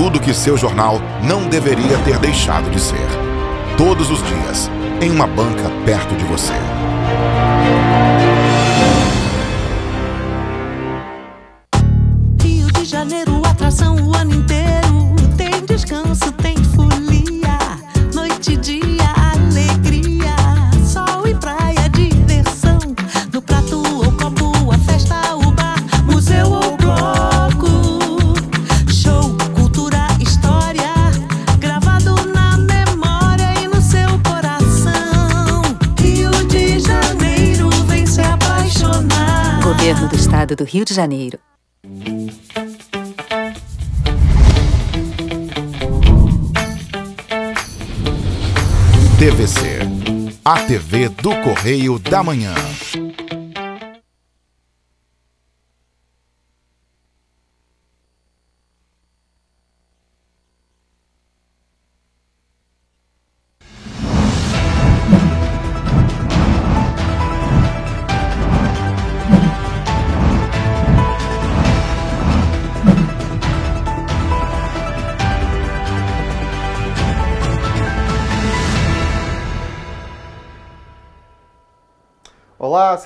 tudo que seu jornal não deveria ter deixado de ser. Todos os dias, em uma banca perto de você. estado do Rio de Janeiro. TVC, a TV do Correio da Manhã.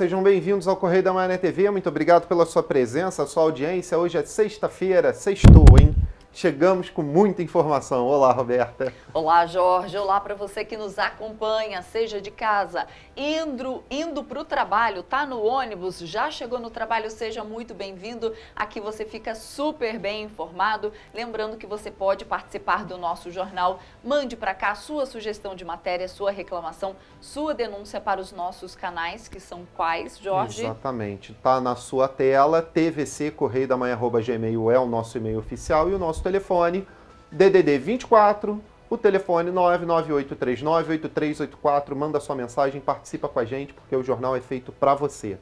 sejam bem-vindos ao Correio da Manhã TV. Muito obrigado pela sua presença, sua audiência. Hoje é sexta-feira, sextou, hein? Chegamos com muita informação. Olá, Roberta. Olá, Jorge. Olá para você que nos acompanha, seja de casa, indo, indo para o trabalho, tá no ônibus, já chegou no trabalho, seja muito bem-vindo. Aqui você fica super bem informado. Lembrando que você pode participar do nosso jornal. Mande para cá sua sugestão de matéria, sua reclamação, sua denúncia para os nossos canais, que são quais, Jorge? Exatamente. Tá na sua tela, tvc correio da manhã, gmail é o nosso e-mail oficial e o nosso nosso telefone DDD 24 o telefone 998398384, manda sua mensagem, participa com a gente, porque o jornal é feito para você.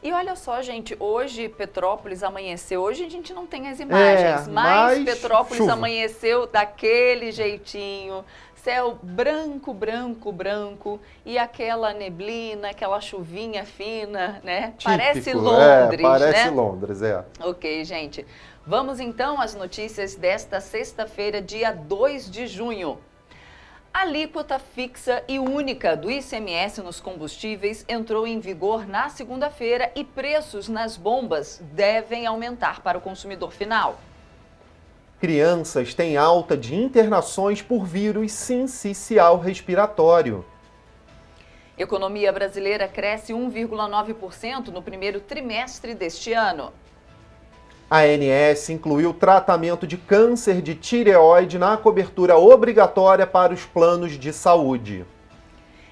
E olha só, gente, hoje Petrópolis amanheceu. Hoje a gente não tem as imagens, é, mas, mas, Petrópolis chuva. amanheceu daquele jeitinho céu branco, branco, branco e aquela neblina, aquela chuvinha fina, né? Típico, parece é, Londres, é, parece né? Londres, é. OK, gente. Vamos então às notícias desta sexta-feira, dia 2 de junho. A alíquota fixa e única do ICMS nos combustíveis entrou em vigor na segunda-feira e preços nas bombas devem aumentar para o consumidor final. Crianças têm alta de internações por vírus sincicial respiratório. Economia brasileira cresce 1,9% no primeiro trimestre deste ano. A ANS incluiu tratamento de câncer de tireoide na cobertura obrigatória para os planos de saúde.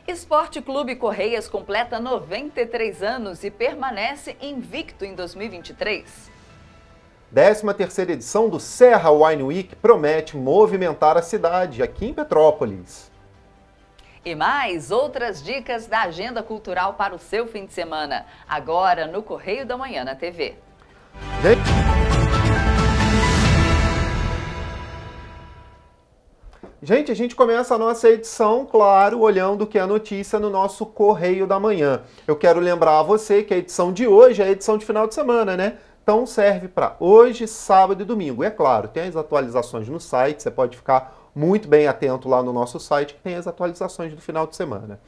Esporte Clube Correias completa 93 anos e permanece invicto em 2023. 13 terceira edição do Serra Wine Week promete movimentar a cidade aqui em Petrópolis. E mais outras dicas da agenda cultural para o seu fim de semana, agora no Correio da Manhã na TV. Gente, a gente começa a nossa edição, claro, olhando o que é notícia no nosso Correio da Manhã. Eu quero lembrar a você que a edição de hoje é a edição de final de semana, né? Então serve para hoje, sábado e domingo. E é claro, tem as atualizações no site, você pode ficar muito bem atento lá no nosso site que tem as atualizações do final de semana.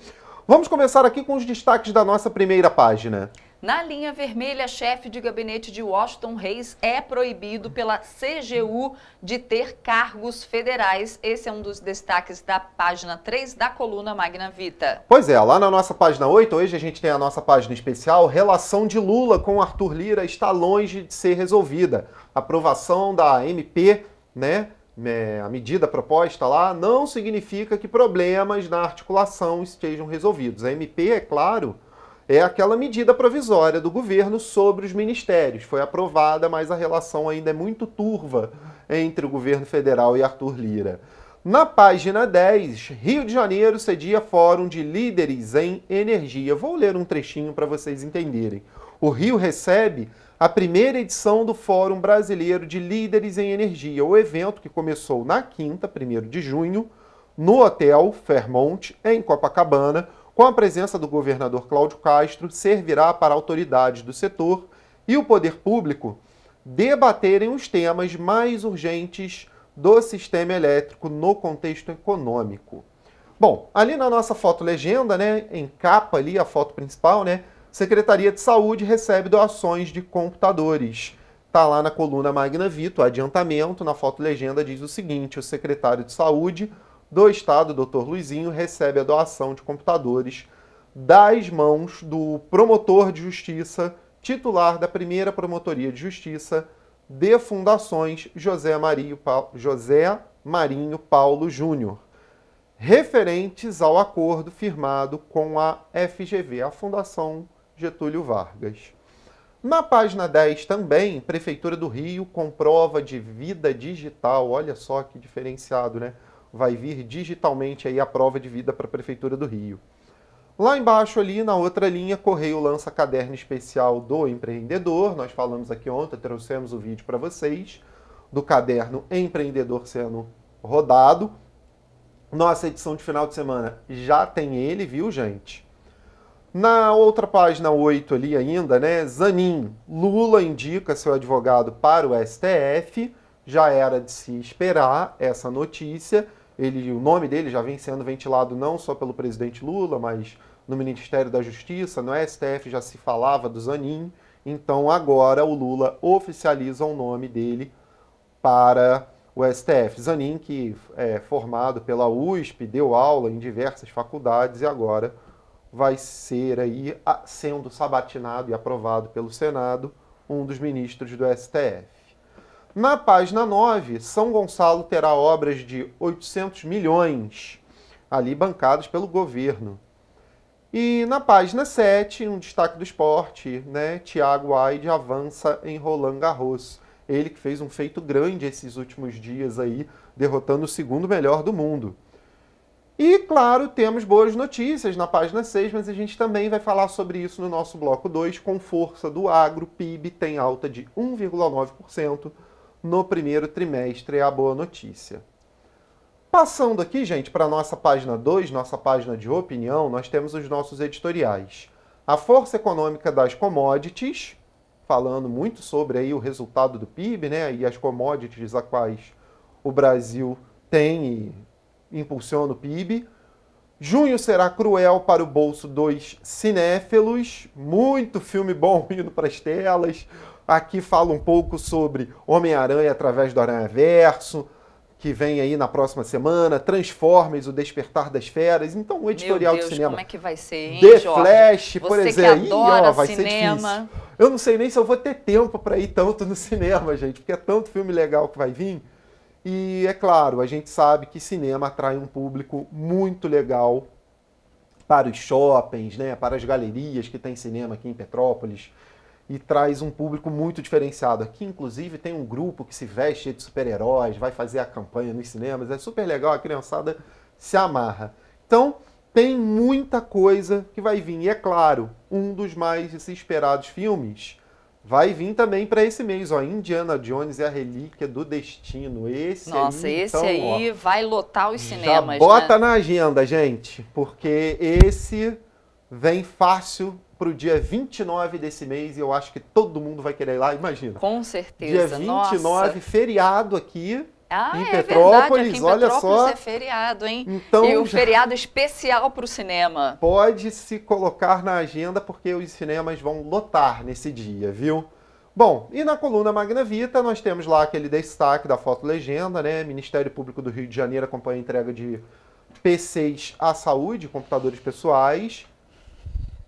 Vamos começar aqui com os destaques da nossa primeira página. Na linha vermelha, chefe de gabinete de Washington Reis é proibido pela CGU de ter cargos federais. Esse é um dos destaques da página 3 da coluna Magna Vita. Pois é, lá na nossa página 8, hoje a gente tem a nossa página especial Relação de Lula com Arthur Lira está longe de ser resolvida. Aprovação da MP, né, né? a medida proposta lá não significa que problemas na articulação estejam resolvidos. A MP, é claro, é aquela medida provisória do governo sobre os ministérios. Foi aprovada, mas a relação ainda é muito turva entre o governo federal e Arthur Lira. Na página 10, Rio de Janeiro cedia Fórum de Líderes em Energia. Vou ler um trechinho para vocês entenderem. O Rio recebe a primeira edição do Fórum Brasileiro de Líderes em Energia, o evento que começou na quinta, 1 de junho, no Hotel Fairmont, em Copacabana, com a presença do governador Cláudio Castro, servirá para autoridades do setor e o poder público debaterem os temas mais urgentes do sistema elétrico no contexto econômico. Bom, ali na nossa foto legenda, né, em capa ali a foto principal, né, Secretaria de Saúde recebe doações de computadores. Tá lá na coluna Magna Vito, adiantamento, na foto legenda diz o seguinte: o secretário de Saúde do Estado, Dr. Luizinho, recebe a doação de computadores das mãos do promotor de justiça, titular da primeira promotoria de justiça de fundações, José, Marinho, José Marinho Paulo Júnior, referentes ao acordo firmado com a FGV, a Fundação Getúlio Vargas. Na página 10 também, Prefeitura do Rio comprova de vida digital, olha só que diferenciado, né? vai vir digitalmente aí a prova de vida para a Prefeitura do Rio. Lá embaixo ali, na outra linha, Correio lança caderno especial do empreendedor. Nós falamos aqui ontem, trouxemos o vídeo para vocês do caderno empreendedor sendo rodado. Nossa edição de final de semana já tem ele, viu, gente? Na outra página 8 ali ainda, né? Zanin, Lula indica seu advogado para o STF. Já era de se esperar essa notícia ele, o nome dele já vem sendo ventilado não só pelo presidente Lula, mas no Ministério da Justiça, no STF já se falava do Zanin, então agora o Lula oficializa o nome dele para o STF. Zanin, que é formado pela USP, deu aula em diversas faculdades e agora vai ser aí sendo sabatinado e aprovado pelo Senado um dos ministros do STF. Na página 9, São Gonçalo terá obras de 800 milhões, ali bancadas pelo governo. E na página 7, um destaque do esporte, né? Thiago Aide avança em Roland Garros. Ele que fez um feito grande esses últimos dias aí, derrotando o segundo melhor do mundo. E, claro, temos boas notícias na página 6, mas a gente também vai falar sobre isso no nosso bloco 2, com força do agro, PIB tem alta de 1,9% no primeiro trimestre. É a boa notícia. Passando aqui, gente, para nossa página 2, nossa página de opinião, nós temos os nossos editoriais. A força econômica das commodities, falando muito sobre aí o resultado do PIB, né, e as commodities a quais o Brasil tem e impulsiona o PIB. Junho será cruel para o bolso dos cinéfilos, muito filme bom indo para as telas, Aqui fala um pouco sobre Homem-Aranha através do Aranha-Verso, que vem aí na próxima semana, Transformers, O Despertar das Feras. Então, o editorial Deus, de cinema. como é que vai ser, hein, The Jorge? Flash, por exemplo. Ih, ó, vai cinema. ser difícil. Eu não sei nem se eu vou ter tempo para ir tanto no cinema, gente, porque é tanto filme legal que vai vir. E é claro, a gente sabe que cinema atrai um público muito legal para os shoppings, né, para as galerias que tem cinema aqui em Petrópolis e traz um público muito diferenciado. Aqui, inclusive, tem um grupo que se veste de super-heróis, vai fazer a campanha nos cinemas, é super legal, a criançada se amarra. Então, tem muita coisa que vai vir. E é claro, um dos mais esperados filmes vai vir também para esse mês, ó, Indiana Jones e a Relíquia do Destino. Esse Nossa, aí, esse então, aí ó, vai lotar os cinemas, já né? bota né? na agenda, gente, porque esse vem fácil para o dia 29 desse mês e eu acho que todo mundo vai querer ir lá, imagina. Com certeza. Dia 29, Nossa. feriado aqui. Ah, em é Petrópolis, verdade, em olha Petrópolis só. é feriado, hein? Então, e o feriado especial para o cinema. Pode se colocar na agenda porque os cinemas vão lotar nesse dia, viu? Bom, e na coluna Magna Vita nós temos lá aquele destaque da foto legenda, né? Ministério Público do Rio de Janeiro acompanha a entrega de PCs à saúde, computadores pessoais.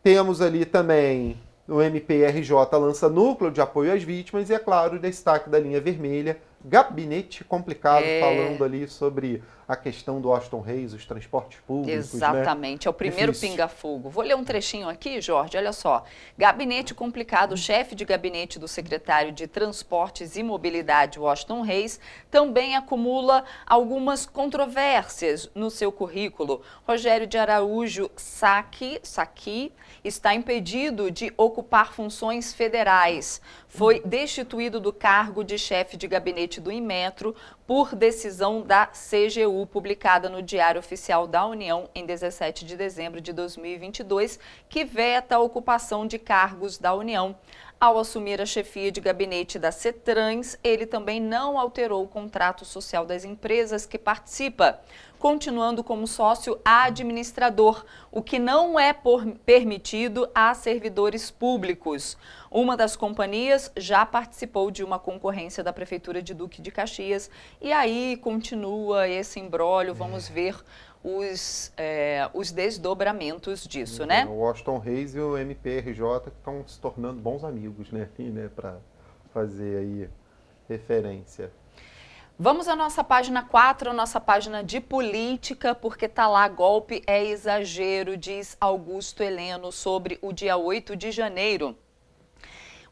Temos ali também o MPRJ lança núcleo de apoio às vítimas e, é claro, o destaque da linha vermelha, gabinete complicado, é... falando ali sobre a questão do Austin Reis, os transportes públicos. Né? Exatamente, né? é o primeiro pinga-fogo. Vou ler um trechinho aqui, Jorge, olha só. Gabinete complicado, chefe de gabinete do secretário de Transportes e Mobilidade, Washington Reis, também acumula algumas controvérsias no seu currículo. Rogério de Araújo Saqui, Saqui está impedido de ocupar funções federais. Foi destituído do cargo de chefe de gabinete do Inmetro por decisão da CGU, publicada no Diário Oficial da União em 17 de dezembro de 2022, que veta a ocupação de cargos da União. Ao assumir a chefia de gabinete da CETRANS, ele também não alterou o contrato social das empresas que participa continuando como sócio administrador, o que não é permitido a servidores públicos. Uma das companhias já participou de uma concorrência da Prefeitura de Duque de Caxias e aí continua esse embrólio, vamos é. ver os, é, os desdobramentos disso, né? O Washington Reis e o MPRJ estão se tornando bons amigos, né? né Para fazer aí referência. Vamos à nossa página 4, nossa página de política, porque tá lá golpe é exagero, diz Augusto Heleno sobre o dia 8 de janeiro.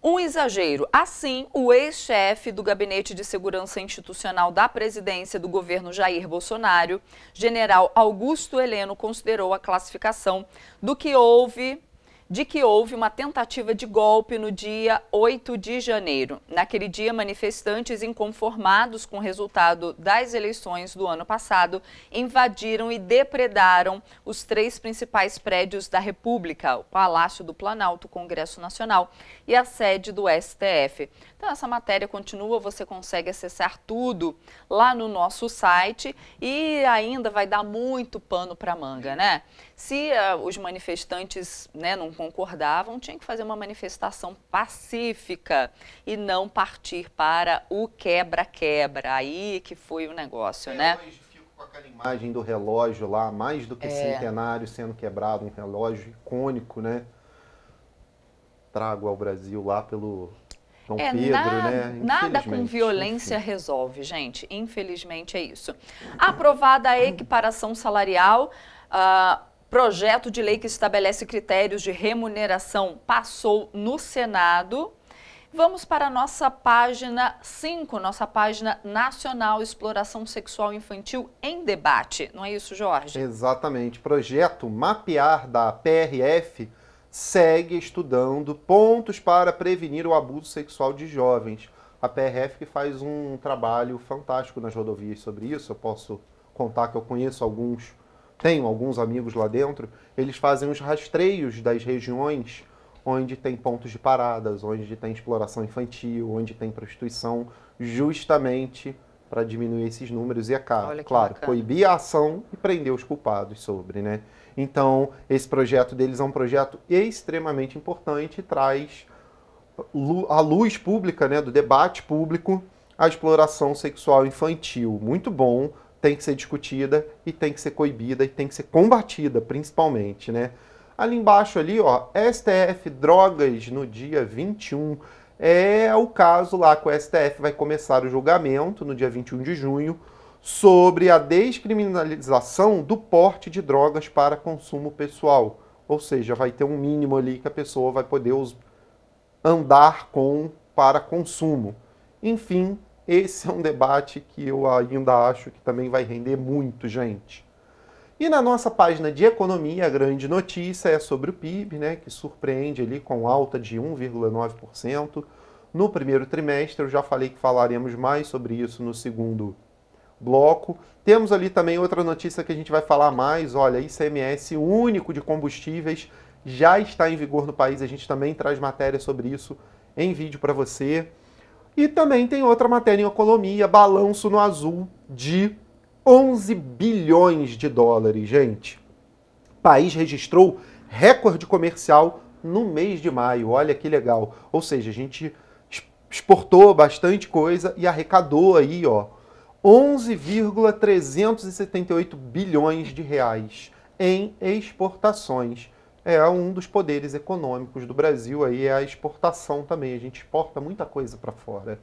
Um exagero. Assim, o ex-chefe do Gabinete de Segurança Institucional da presidência do governo Jair Bolsonaro, general Augusto Heleno, considerou a classificação do que houve de que houve uma tentativa de golpe no dia 8 de janeiro. Naquele dia, manifestantes inconformados com o resultado das eleições do ano passado invadiram e depredaram os três principais prédios da República: o Palácio do Planalto, o Congresso Nacional e a sede do STF. Então, essa matéria continua, você consegue acessar tudo lá no nosso site e ainda vai dar muito pano para manga, né? Se uh, os manifestantes né, não concordavam, tinha que fazer uma manifestação pacífica e não partir para o quebra-quebra. Aí que foi o negócio, é, né? fico com aquela imagem do relógio lá, mais do que é. centenário sendo quebrado, um relógio icônico, né? Trago ao Brasil lá pelo Dom é, Pedro, nada, né? Nada com violência enfim. resolve, gente. Infelizmente é isso. Aprovada a equiparação salarial. Uh, Projeto de lei que estabelece critérios de remuneração passou no Senado. Vamos para a nossa página 5, nossa página nacional Exploração Sexual Infantil em Debate. Não é isso, Jorge? Exatamente. Projeto Mapear da PRF segue estudando pontos para prevenir o abuso sexual de jovens. A PRF que faz um trabalho fantástico nas rodovias sobre isso. Eu posso contar que eu conheço alguns tenho alguns amigos lá dentro, eles fazem os rastreios das regiões onde tem pontos de paradas, onde tem exploração infantil, onde tem prostituição, justamente para diminuir esses números e é caro. Claro, bacana. coibir a ação e prender os culpados sobre, né? Então, esse projeto deles é um projeto extremamente importante e traz a luz pública, né, do debate público, a exploração sexual infantil. Muito bom tem que ser discutida e tem que ser coibida e tem que ser combatida, principalmente, né? Ali embaixo ali, ó, STF drogas no dia 21. É o caso lá que o STF vai começar o julgamento no dia 21 de junho sobre a descriminalização do porte de drogas para consumo pessoal. Ou seja, vai ter um mínimo ali que a pessoa vai poder andar com para consumo. Enfim, esse é um debate que eu ainda acho que também vai render muito, gente. E na nossa página de economia, a grande notícia é sobre o PIB, né, que surpreende ali com alta de 1,9% no primeiro trimestre. Eu já falei que falaremos mais sobre isso no segundo bloco. Temos ali também outra notícia que a gente vai falar mais, olha, ICMS único de combustíveis já está em vigor no país. A gente também traz matéria sobre isso em vídeo para você. E também tem outra matéria em economia, balanço no azul de 11 bilhões de dólares, gente. O país registrou recorde comercial no mês de maio. Olha que legal. Ou seja, a gente exportou bastante coisa e arrecadou aí, ó, 11,378 bilhões de reais em exportações. É, é um dos poderes econômicos do Brasil, aí é a exportação também. A gente exporta muita coisa para fora.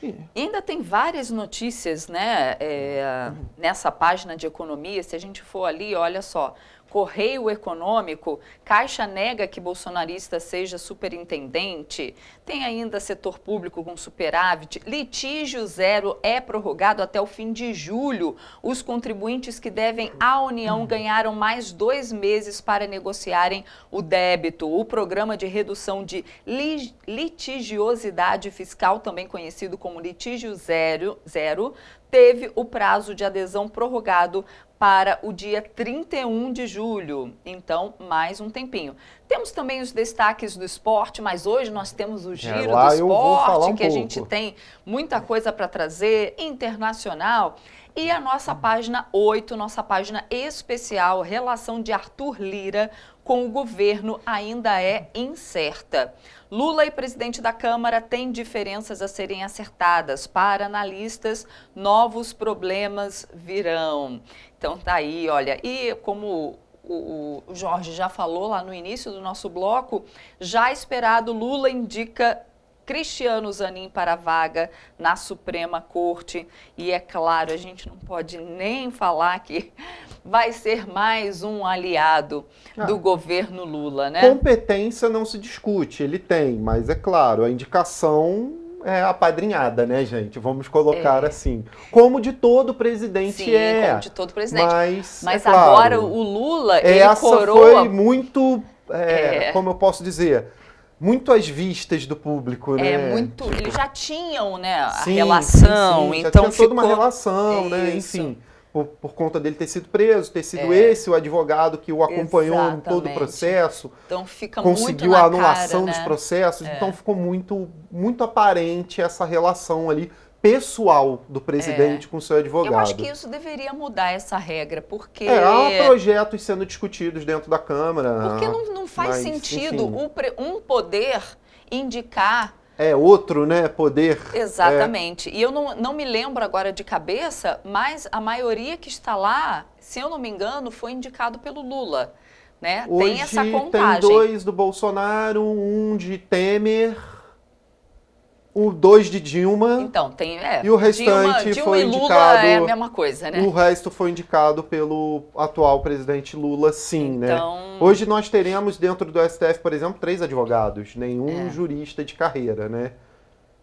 E... Ainda tem várias notícias né, é, uhum. nessa página de economia. Se a gente for ali, olha só. Correio Econômico, Caixa nega que bolsonarista seja superintendente, tem ainda setor público com superávit, litígio zero é prorrogado até o fim de julho. Os contribuintes que devem à União hum. ganharam mais dois meses para negociarem o débito. O programa de redução de litigiosidade fiscal, também conhecido como litígio zero, zero teve o prazo de adesão prorrogado para o dia 31 de julho. Então, mais um tempinho. Temos também os destaques do esporte, mas hoje nós temos o é, giro é, do esporte, um que pouco. a gente tem muita coisa para trazer, internacional. E a nossa página 8, nossa página especial, relação de Arthur Lira com o governo ainda é incerta. Lula e presidente da Câmara têm diferenças a serem acertadas. Para analistas, novos problemas virão. Então tá aí, olha. E como o Jorge já falou lá no início do nosso bloco, já esperado, Lula indica Cristiano Zanin para a vaga na Suprema Corte. E é claro, a gente não pode nem falar que vai ser mais um aliado ah, do governo Lula, né? Competência não se discute, ele tem, mas é claro, a indicação é apadrinhada, né, gente? Vamos colocar é. assim. Como de todo presidente Sim, é. Como de todo presidente. Mas, é mas é agora claro, o Lula, ele essa coroa... foi muito, é, é, como eu posso dizer, muito às vistas do público, é né? É, muito. Eles já tinham, né, a sim, relação, sim, sim. então. Já tinha ficou... toda uma relação, né? Enfim por, por, conta dele ter sido preso, ter sido é. esse o advogado que o acompanhou Exatamente. em todo o processo. Então fica conseguiu muito a anulação cara, né? dos processos, então é. então ficou muito muito aparente essa relação ali pessoal do presidente é. com seu advogado. Eu acho que isso deveria mudar essa regra, porque... É, há projetos sendo discutidos dentro da Câmara. Porque não, não faz mas, sentido um poder indicar é outro né, poder. É. Exatamente. É... E eu não, não me lembro agora de cabeça, mas a maioria que está lá, se eu não me engano, foi indicado pelo Lula. Né? Hoje tem essa contagem. Tem dois do Bolsonaro, um de Temer o 2 de Dilma. Então, tem. É, e o restante Dilma, Dilma foi indicado. Lula é a mesma coisa, né? O resto foi indicado pelo atual presidente Lula, sim, né? então... né? Hoje nós teremos dentro do STF, por exemplo, três advogados, nenhum é. jurista de carreira, né?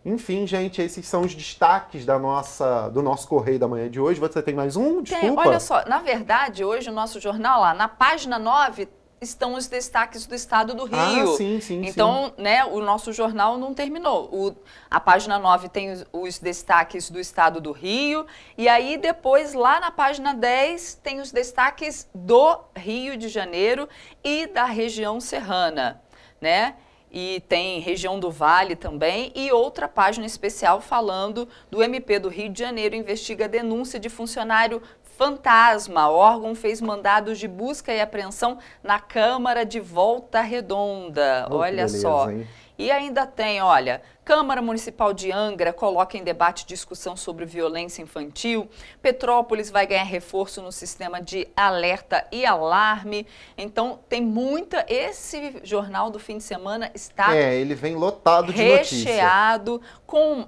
Enfim, gente, esses são os destaques da nossa, do nosso Correio da Manhã de hoje. Você tem mais um? Desculpa. Tem, olha só, na verdade, hoje o nosso jornal lá, na página 9, estão os destaques do estado do ah, Rio. Ah, sim, sim, então, sim. né, o nosso jornal não terminou. O, a página 9 tem os, os, destaques do estado do Rio e aí depois lá na página 10 tem os destaques do Rio de Janeiro e da região serrana, né? E tem região do Vale também e outra página especial falando do MP do Rio de Janeiro investiga denúncia de funcionário Fantasma. órgão fez mandados de busca e apreensão na Câmara de Volta Redonda. Oh, Olha beleza, só. Hein? E ainda tem, olha, Câmara Municipal de Angra coloca em debate discussão sobre violência infantil, Petrópolis vai ganhar reforço no sistema de alerta e alarme. Então tem muita. Esse jornal do fim de semana está. É, ele vem lotado de recheado, notícia. com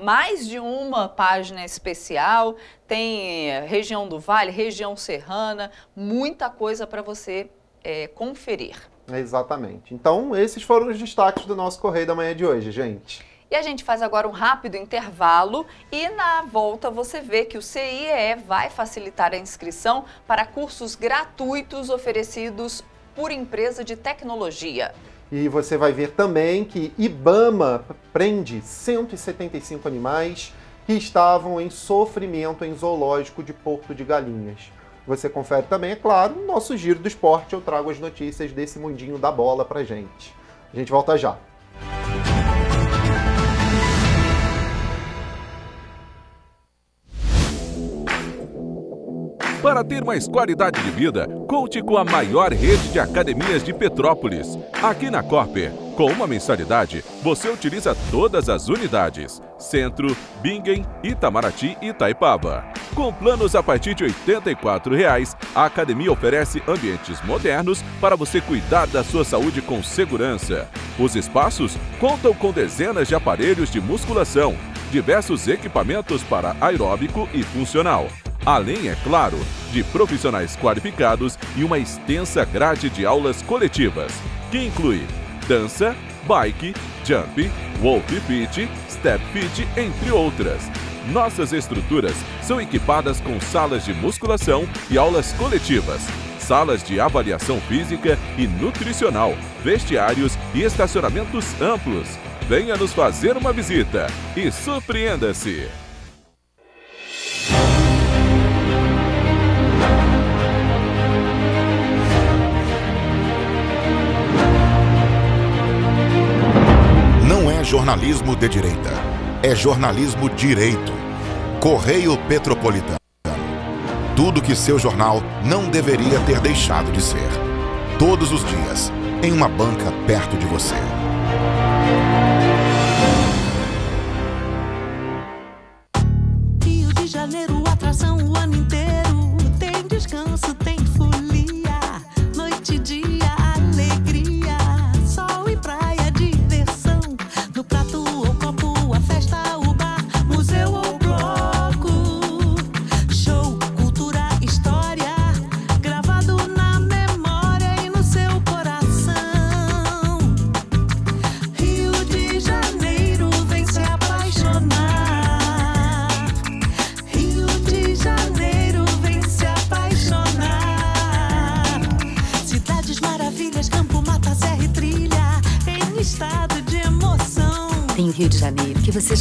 mais de uma página especial. Tem eh, região do Vale, região serrana, muita coisa para você é, conferir. Exatamente. Então, esses foram os destaques do nosso Correio da Manhã de hoje, gente. E a gente faz agora um rápido intervalo e na volta você vê que o CIE vai facilitar a inscrição para cursos gratuitos oferecidos por empresa de tecnologia. E você vai ver também que Ibama prende 175 animais que estavam em sofrimento em zoológico de Porto de Galinhas. Você confere também, é claro, no nosso giro do esporte. Eu trago as notícias desse mundinho da bola pra gente. A gente volta já. Para ter mais qualidade de vida, conte com a maior rede de academias de Petrópolis. Aqui na Cooper com uma mensalidade, você utiliza todas as unidades: Centro, Bingen, Itamaraty e Itaipaba. Com planos a partir de R$ 84,00, a academia oferece ambientes modernos para você cuidar da sua saúde com segurança. Os espaços contam com dezenas de aparelhos de musculação, diversos equipamentos para aeróbico e funcional. Além, é claro, de profissionais qualificados e uma extensa grade de aulas coletivas, que inclui dança, bike, jump, wolf pit, step pit, entre outras. Nossas estruturas são equipadas com salas de musculação e aulas coletivas, salas de avaliação física e nutricional, vestiários e estacionamentos amplos. Venha nos fazer uma visita e surpreenda-se! jornalismo de direita. É jornalismo direito. Correio Petropolitano. Tudo que seu jornal não deveria ter deixado de ser. Todos os dias, em uma banca perto de você.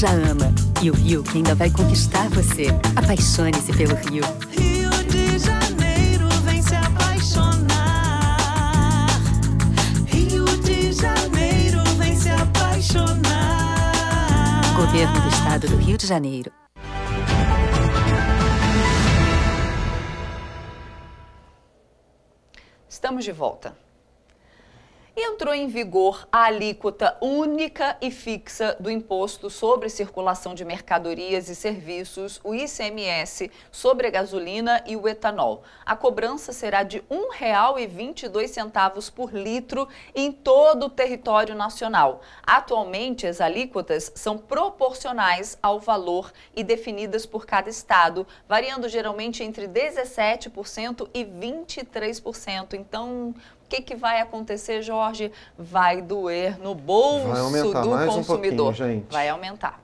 já ama. E o Rio que ainda vai conquistar você. Apaixone-se pelo Rio. Rio de Janeiro vem se apaixonar. Rio de Janeiro vem se apaixonar. Governo do Estado do Rio de Janeiro. Estamos de volta entrou em vigor a alíquota única e fixa do Imposto sobre Circulação de Mercadorias e Serviços, o ICMS, sobre a gasolina e o etanol. A cobrança será de R$ 1,22 por litro em todo o território nacional. Atualmente, as alíquotas são proporcionais ao valor e definidas por cada estado, variando geralmente entre 17% e 23%. Então, que, que vai acontecer, Jorge? Vai doer no bolso do consumidor. Um vai aumentar.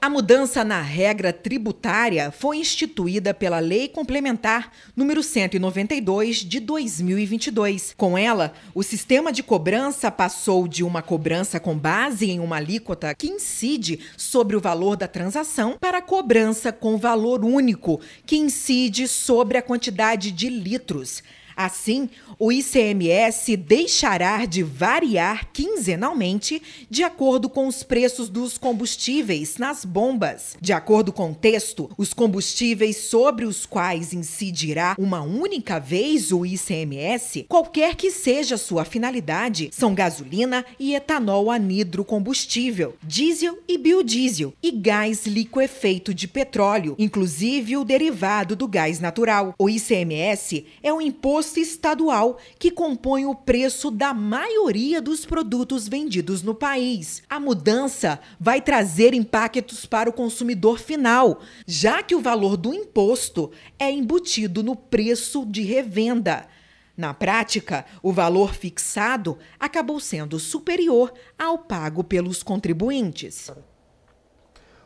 A mudança na regra tributária foi instituída pela Lei Complementar número 192 de 2022. Com ela, o sistema de cobrança passou de uma cobrança com base em uma alíquota que incide sobre o valor da transação para cobrança com valor único, que incide sobre a quantidade de litros. Assim, o ICMS deixará de variar quinzenalmente de acordo com os preços dos combustíveis nas bombas. De acordo com o texto, os combustíveis sobre os quais incidirá uma única vez o ICMS, qualquer que seja sua finalidade, são gasolina e etanol anidro combustível, diesel e biodiesel e gás liquefeito de petróleo, inclusive o derivado do gás natural. O ICMS é um imposto imposto estadual que compõe o preço da maioria dos produtos vendidos no país. A mudança vai trazer impactos para o consumidor final, já que o valor do imposto é embutido no preço de revenda. Na prática, o valor fixado acabou sendo superior ao pago pelos contribuintes.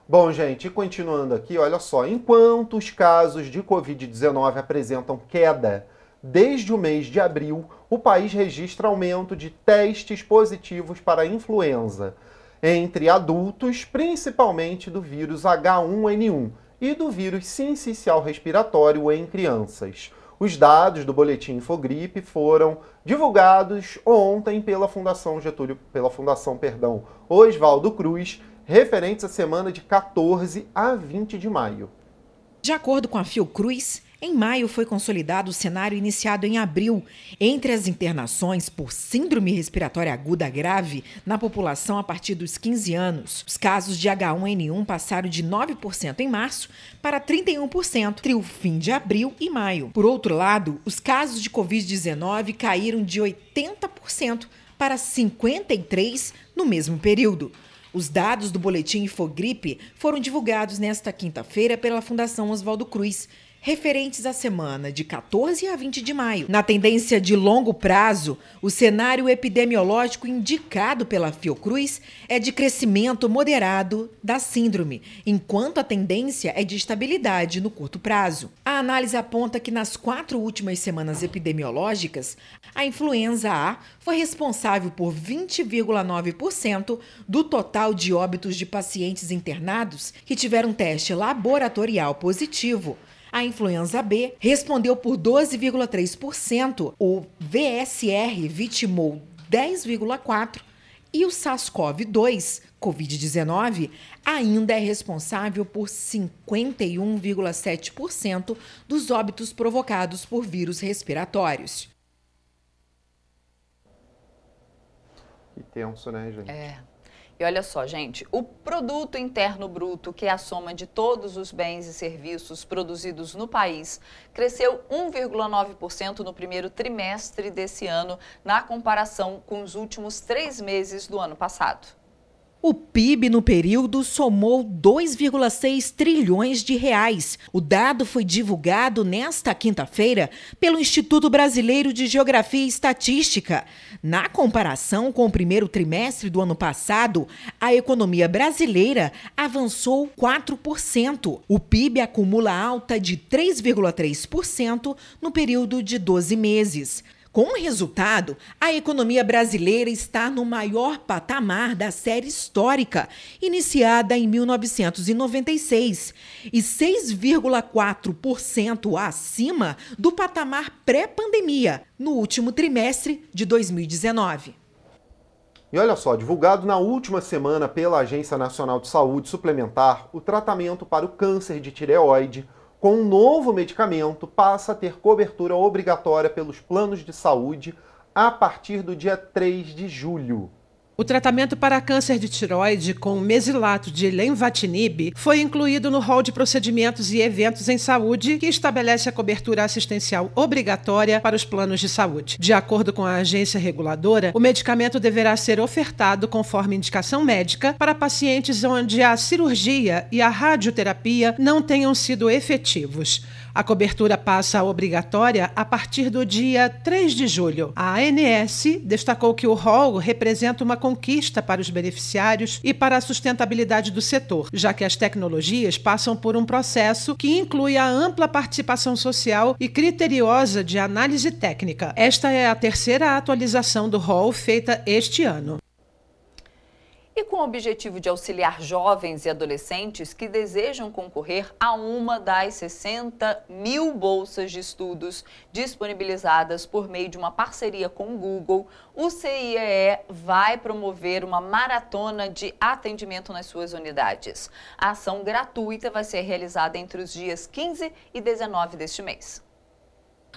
Bom, gente, continuando aqui, olha só. Enquanto os casos de Covid-19 apresentam queda desde o mês de abril, o país registra aumento de testes positivos para influenza entre adultos, principalmente do vírus H1N1 e do vírus sincicial respiratório em crianças. Os dados do boletim Infogripe foram divulgados ontem pela Fundação Getúlio, pela Fundação, perdão, Oswaldo Cruz, referentes à semana de 14 a 20 de maio. De acordo com a Fiocruz, em maio foi consolidado o cenário iniciado em abril, entre as internações por síndrome respiratória aguda grave na população a partir dos 15 anos. Os casos de H1N1 passaram de 9% em março para 31% entre o fim de abril e maio. Por outro lado, os casos de Covid-19 caíram de 80% para 53% no mesmo período. Os dados do boletim Infogripe foram divulgados nesta quinta-feira pela Fundação Oswaldo Cruz referentes à semana de 14 a 20 de maio. Na tendência de longo prazo, o cenário epidemiológico indicado pela Fiocruz é de crescimento moderado da síndrome, enquanto a tendência é de estabilidade no curto prazo. A análise aponta que nas quatro últimas semanas epidemiológicas, a influenza A foi responsável por 20,9% do total de óbitos de pacientes internados que tiveram teste laboratorial positivo. A influenza B respondeu por 12,3%, o VSR vitimou 10,4% e o SARS-CoV-2, Covid-19, ainda é responsável por 51,7% dos óbitos provocados por vírus respiratórios. Que tenso, né, gente? É. E olha só, gente, o produto interno bruto, que é a soma de todos os bens e serviços produzidos no país, cresceu 1,9% no primeiro trimestre desse ano, na comparação com os últimos três meses do ano passado. O PIB no período somou 2,6 trilhões de reais. O dado foi divulgado nesta quinta-feira pelo Instituto Brasileiro de Geografia e Estatística. Na comparação com o primeiro trimestre do ano passado, a economia brasileira avançou 4%. O PIB acumula alta de 3,3% no período de 12 meses. Com o resultado, a economia brasileira está no maior patamar da série histórica, iniciada em 1996, e 6,4% acima do patamar pré-pandemia, no último trimestre de 2019. E olha só, divulgado na última semana pela Agência Nacional de Saúde Suplementar, o tratamento para o câncer de tireoide com um novo medicamento, passa a ter cobertura obrigatória pelos planos de saúde a partir do dia 3 de julho. O tratamento para câncer de tiroide com mesilato de lenvatinib foi incluído no rol de procedimentos e eventos em saúde que estabelece a cobertura assistencial obrigatória para os planos de saúde. De acordo com a agência reguladora, o medicamento deverá ser ofertado conforme indicação médica para pacientes onde a cirurgia e a radioterapia não tenham sido efetivos. A cobertura passa obrigatória a partir do dia 3 de julho. A ANS destacou que o rol representa uma conquista para os beneficiários e para a sustentabilidade do setor, já que as tecnologias passam por um processo que inclui a ampla participação social e criteriosa de análise técnica. Esta é a terceira atualização do rol feita este ano e com o objetivo de auxiliar jovens e adolescentes que desejam concorrer a uma das 60 mil bolsas de estudos disponibilizadas por meio de uma parceria com o Google, o CIEE vai promover uma maratona de atendimento nas suas unidades. A ação gratuita vai ser realizada entre os dias 15 e 19 deste mês.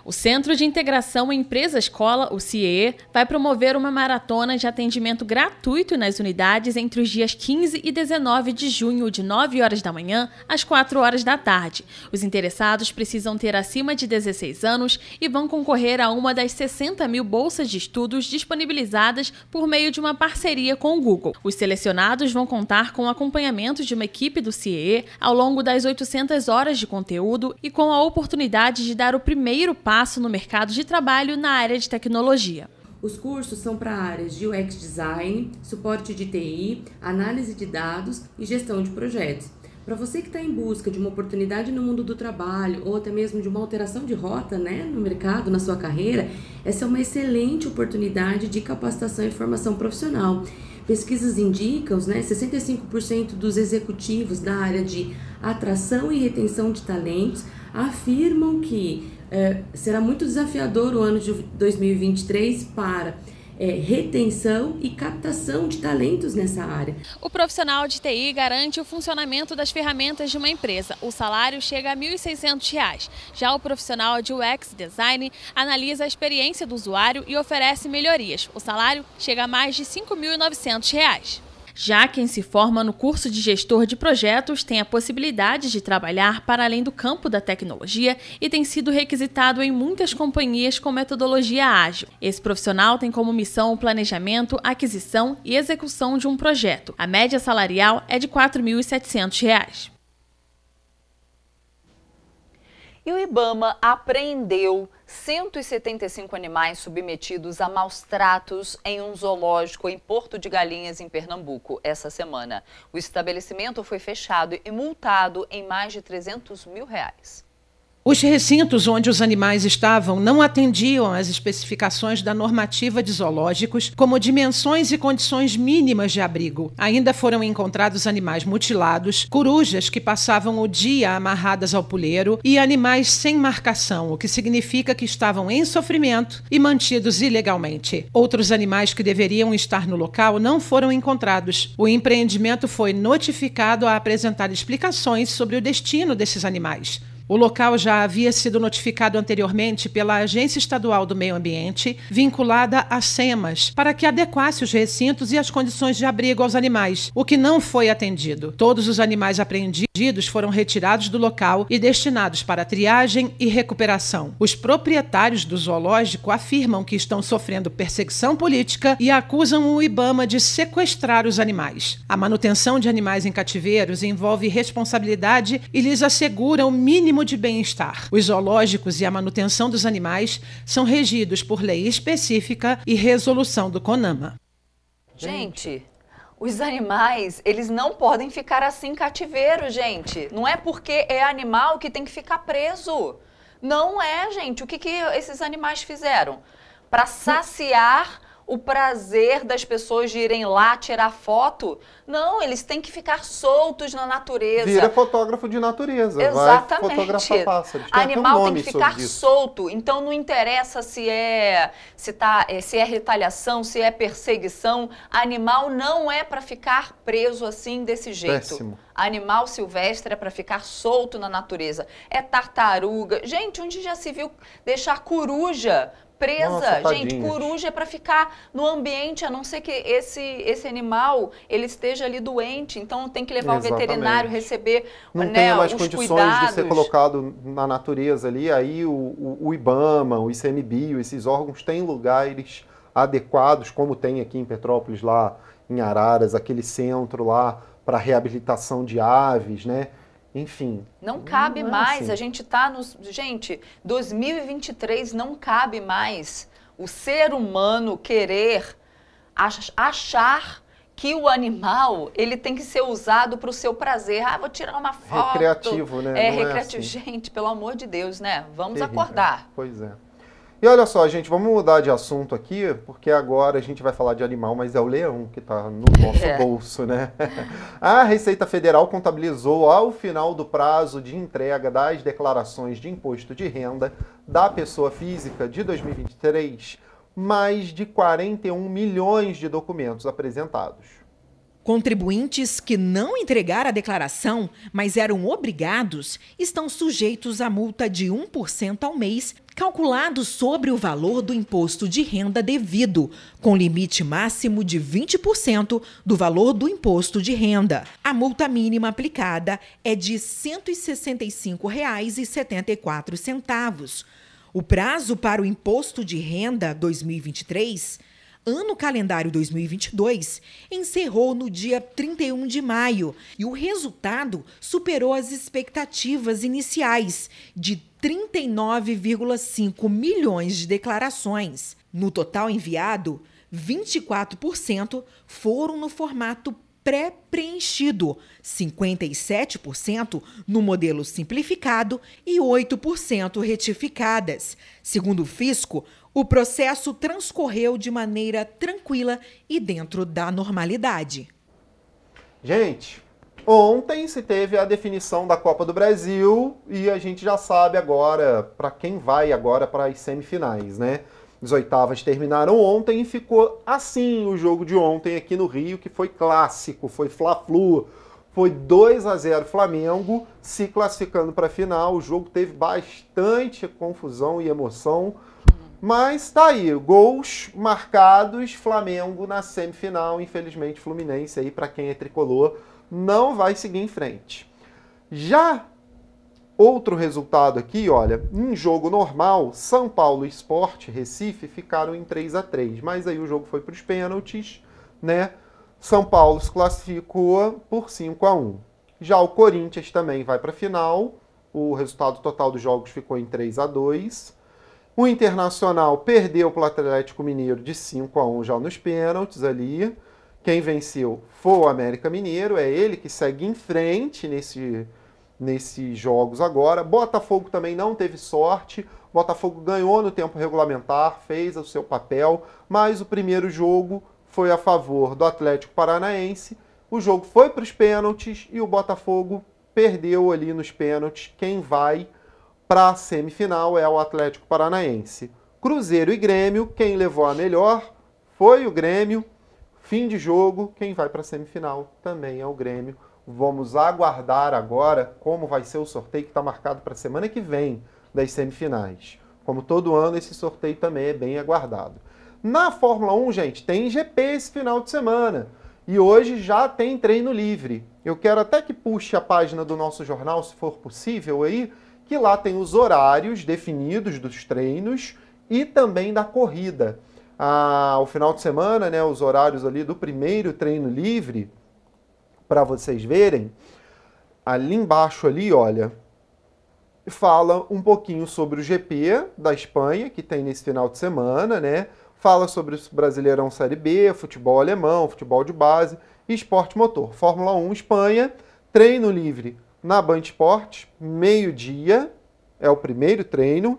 O Centro de Integração Empresa Escola, o CIE, vai promover uma maratona de atendimento gratuito nas unidades entre os dias 15 e 19 de junho, de 9 horas da manhã às 4 horas da tarde. Os interessados precisam ter acima de 16 anos e vão concorrer a uma das 60 mil bolsas de estudos disponibilizadas por meio de uma parceria com o Google. Os selecionados vão contar com o acompanhamento de uma equipe do CIE ao longo das 800 horas de conteúdo e com a oportunidade de dar o primeiro passo no mercado de trabalho na área de tecnologia. Os cursos são para áreas de UX design, suporte de TI, análise de dados e gestão de projetos. Para você que está em busca de uma oportunidade no mundo do trabalho ou até mesmo de uma alteração de rota né, no mercado, na sua carreira, essa é uma excelente oportunidade de capacitação e formação profissional. Pesquisas indicam né, 65% dos executivos da área de atração e retenção de talentos afirmam que é, será muito desafiador o ano de 2023 para é, retenção e captação de talentos nessa área. O profissional de TI garante o funcionamento das ferramentas de uma empresa. O salário chega a R$ 1.600. Já o profissional de UX Design analisa a experiência do usuário e oferece melhorias. O salário chega a mais de R$ 5.900. Já quem se forma no curso de gestor de projetos tem a possibilidade de trabalhar para além do campo da tecnologia e tem sido requisitado em muitas companhias com metodologia ágil. Esse profissional tem como missão o planejamento, aquisição e execução de um projeto. A média salarial é de R$ 4.700. E o Ibama apreendeu 175 animais submetidos a maus tratos em um zoológico em Porto de Galinhas, em Pernambuco, essa semana. O estabelecimento foi fechado e multado em mais de 300 mil reais. Os recintos onde os animais estavam não atendiam às especificações da normativa de zoológicos, como dimensões e condições mínimas de abrigo. Ainda foram encontrados animais mutilados, corujas que passavam o dia amarradas ao puleiro e animais sem marcação, o que significa que estavam em sofrimento e mantidos ilegalmente. Outros animais que deveriam estar no local não foram encontrados. O empreendimento foi notificado a apresentar explicações sobre o destino desses animais. O local já havia sido notificado anteriormente pela Agência Estadual do Meio Ambiente, vinculada à SEMAS, para que adequasse os recintos e as condições de abrigo aos animais, o que não foi atendido. Todos os animais apreendidos foram retirados do local e destinados para triagem e recuperação. Os proprietários do zoológico afirmam que estão sofrendo perseguição política e acusam o Ibama de sequestrar os animais. A manutenção de animais em cativeiros envolve responsabilidade e lhes assegura o mínimo de bem-estar. Os zoológicos e a manutenção dos animais são regidos por lei específica e resolução do CONAMA. Gente, os animais, eles não podem ficar assim em cativeiro, gente. Não é porque é animal que tem que ficar preso. Não é, gente. O que, que esses animais fizeram? Para saciar o prazer das pessoas de irem lá tirar foto. Não, eles têm que ficar soltos na natureza. Vira fotógrafo de natureza. Exatamente. Vai fotografar pássaros. Tem Animal tem que ficar solto. Então não interessa se é se tá eh, se é retaliação, se é perseguição. Animal não é para ficar preso assim desse jeito. Péssimo. Animal silvestre é para ficar solto na natureza. É tartaruga. Gente, onde já se viu deixar coruja presa. Nossa, Gente, coruja é para ficar no ambiente, a não ser que esse, esse animal ele esteja ali doente. Então tem que levar Exatamente. o veterinário, receber não né, tem mais condições cuidados. de ser colocado na natureza ali. Aí o, o, o IBAMA, o ICMBio, esses órgãos têm lugares adequados, como tem aqui em Petrópolis, lá em Araras, aquele centro lá para reabilitação de aves, né? Enfim. Não cabe não é mais, assim. a gente está nos. Gente, 2023 não cabe mais o ser humano querer achar que o animal ele tem que ser usado para o seu prazer. Ah, vou tirar uma foto. Recreativo, né? É, não é recreativo. É assim. Gente, pelo amor de Deus, né? Vamos Terrível. acordar. Pois é. E olha só, gente, vamos mudar de assunto aqui, porque agora a gente vai falar de animal, mas é o leão que está no nosso é. bolso, né? A Receita Federal contabilizou ao final do prazo de entrega das declarações de imposto de renda da pessoa física de 2023 mais de 41 milhões de documentos apresentados. Contribuintes que não entregaram a declaração, mas eram obrigados, estão sujeitos à multa de 1% ao mês, calculado sobre o valor do imposto de renda devido, com limite máximo de 20% do valor do imposto de renda. A multa mínima aplicada é de R$ 165,74. O prazo para o imposto de renda 2023 ano calendário 2022 encerrou no dia 31 de maio e o resultado superou as expectativas iniciais de 39,5 milhões de declarações. No total enviado, 24% foram no formato pré-preenchido, 57% no modelo simplificado e 8% retificadas. Segundo o fisco, o processo transcorreu de maneira tranquila e dentro da normalidade. Gente, ontem se teve a definição da Copa do Brasil e a gente já sabe agora para quem vai agora para as semifinais, né? As oitavas terminaram ontem e ficou assim o jogo de ontem aqui no Rio, que foi clássico, foi Fla-Flu. Foi 2 a 0 Flamengo se classificando para a final. O jogo teve bastante confusão e emoção. Mas tá aí, gols marcados, Flamengo na semifinal, infelizmente Fluminense aí para quem é tricolor não vai seguir em frente. Já outro resultado aqui, olha, em jogo normal, São Paulo Esporte Recife ficaram em 3 a 3, mas aí o jogo foi para os pênaltis, né? São Paulo se classificou por 5 a 1. Já o Corinthians também vai para a final. O resultado total dos jogos ficou em 3 a 2. O Internacional perdeu para o Atlético Mineiro de 5 a 1 já nos pênaltis ali. Quem venceu foi o América Mineiro, é ele que segue em frente nesse, nesses jogos agora. Botafogo também não teve sorte. Botafogo ganhou no tempo regulamentar, fez o seu papel, mas o primeiro jogo foi a favor do Atlético Paranaense. O jogo foi para os pênaltis e o Botafogo perdeu ali nos pênaltis. Quem vai para a semifinal é o Atlético Paranaense. Cruzeiro e Grêmio, quem levou a melhor foi o Grêmio. Fim de jogo, quem vai para a semifinal também é o Grêmio. Vamos aguardar agora como vai ser o sorteio que está marcado para a semana que vem das semifinais. Como todo ano, esse sorteio também é bem aguardado. Na Fórmula 1, gente, tem GP esse final de semana. E hoje já tem treino livre. Eu quero até que puxe a página do nosso jornal, se for possível aí, que lá tem os horários definidos dos treinos e também da corrida. Ah, o final de semana, né, os horários ali do primeiro treino livre, para vocês verem, ali embaixo ali, olha, fala um pouquinho sobre o GP da Espanha, que tem nesse final de semana, né? Fala sobre o Brasileirão Série B, futebol alemão, futebol de base, esporte motor, Fórmula 1 Espanha, treino livre na Sport, meio-dia, é o primeiro treino,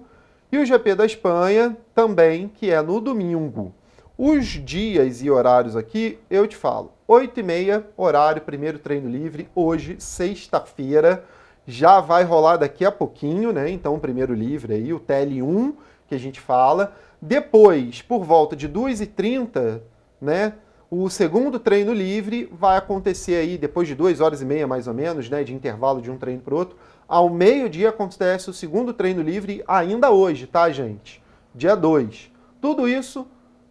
e o GP da Espanha também, que é no domingo. Os dias e horários aqui eu te falo. 8 e meia, horário, primeiro treino livre, hoje, sexta-feira. Já vai rolar daqui a pouquinho, né? Então, o primeiro livre aí, o TL1 que a gente fala. Depois, por volta de 2h30, né? O segundo treino livre vai acontecer aí depois de duas horas e meia, mais ou menos, né, de intervalo de um treino para o outro. Ao meio-dia acontece o segundo treino livre, ainda hoje, tá, gente? Dia 2. Tudo isso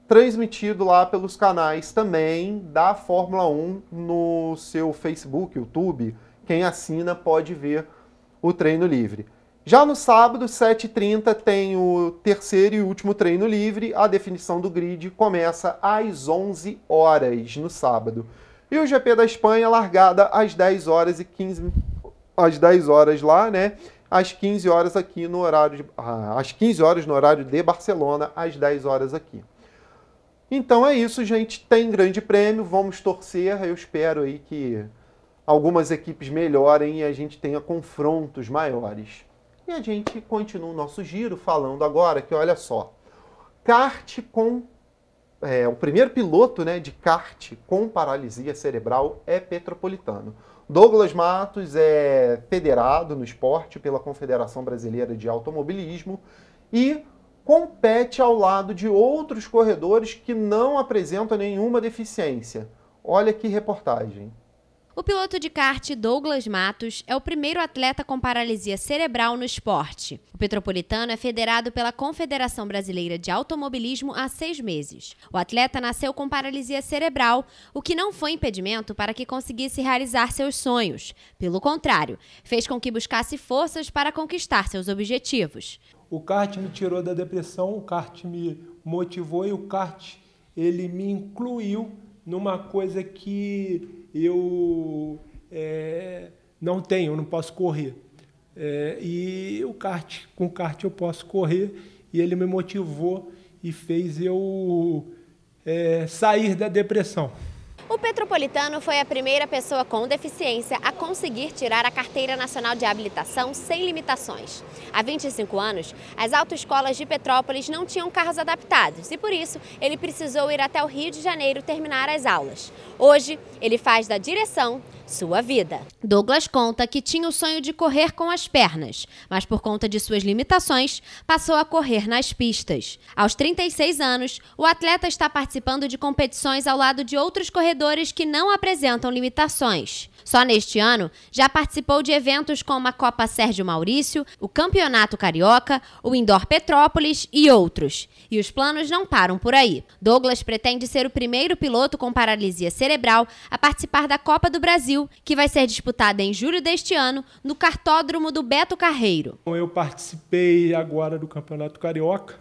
transmitido lá pelos canais também da Fórmula 1 no seu Facebook, YouTube. Quem assina pode ver o treino livre. Já no sábado, 7h30, tem o terceiro e último treino livre. A definição do grid começa às 11 horas no sábado. E o GP da Espanha largada às 10 horas e 15 às 10 horas lá, né? Às 15 horas aqui no horário de... Ah, às 15 horas no horário de Barcelona, às 10 horas aqui. Então é isso, gente, tem grande prêmio, vamos torcer. Eu espero aí que algumas equipes melhorem e a gente tenha confrontos maiores. E a gente continua o nosso giro falando agora que, olha só, kart com. É, o primeiro piloto né, de kart com paralisia cerebral é petropolitano. Douglas Matos é federado no esporte pela Confederação Brasileira de Automobilismo e compete ao lado de outros corredores que não apresentam nenhuma deficiência. Olha que reportagem. O piloto de kart Douglas Matos é o primeiro atleta com paralisia cerebral no esporte. O petropolitano é federado pela Confederação Brasileira de Automobilismo há seis meses. O atleta nasceu com paralisia cerebral, o que não foi impedimento para que conseguisse realizar seus sonhos. Pelo contrário, fez com que buscasse forças para conquistar seus objetivos. O kart me tirou da depressão, o kart me motivou e o kart ele me incluiu numa coisa que eu é, não tenho, eu não posso correr. É, e o kart, com o kart eu posso correr e ele me motivou e fez eu é, sair da depressão. O Petropolitano foi a primeira pessoa com deficiência a conseguir tirar a Carteira Nacional de Habilitação sem limitações. Há 25 anos, as autoescolas de Petrópolis não tinham carros adaptados e, por isso, ele precisou ir até o Rio de Janeiro terminar as aulas. Hoje, ele faz da direção sua vida. Douglas conta que tinha o sonho de correr com as pernas, mas por conta de suas limitações, passou a correr nas pistas. Aos 36 anos, o atleta está participando de competições ao lado de outros corredores que não apresentam limitações. Só neste ano, já participou de eventos como a Copa Sérgio Maurício, o Campeonato Carioca, o Indoor Petrópolis e outros. E os planos não param por aí. Douglas pretende ser o primeiro piloto com paralisia cerebral a participar da Copa do Brasil, que vai ser disputada em julho deste ano no cartódromo do Beto Carreiro. Então, eu participei agora do Campeonato Carioca.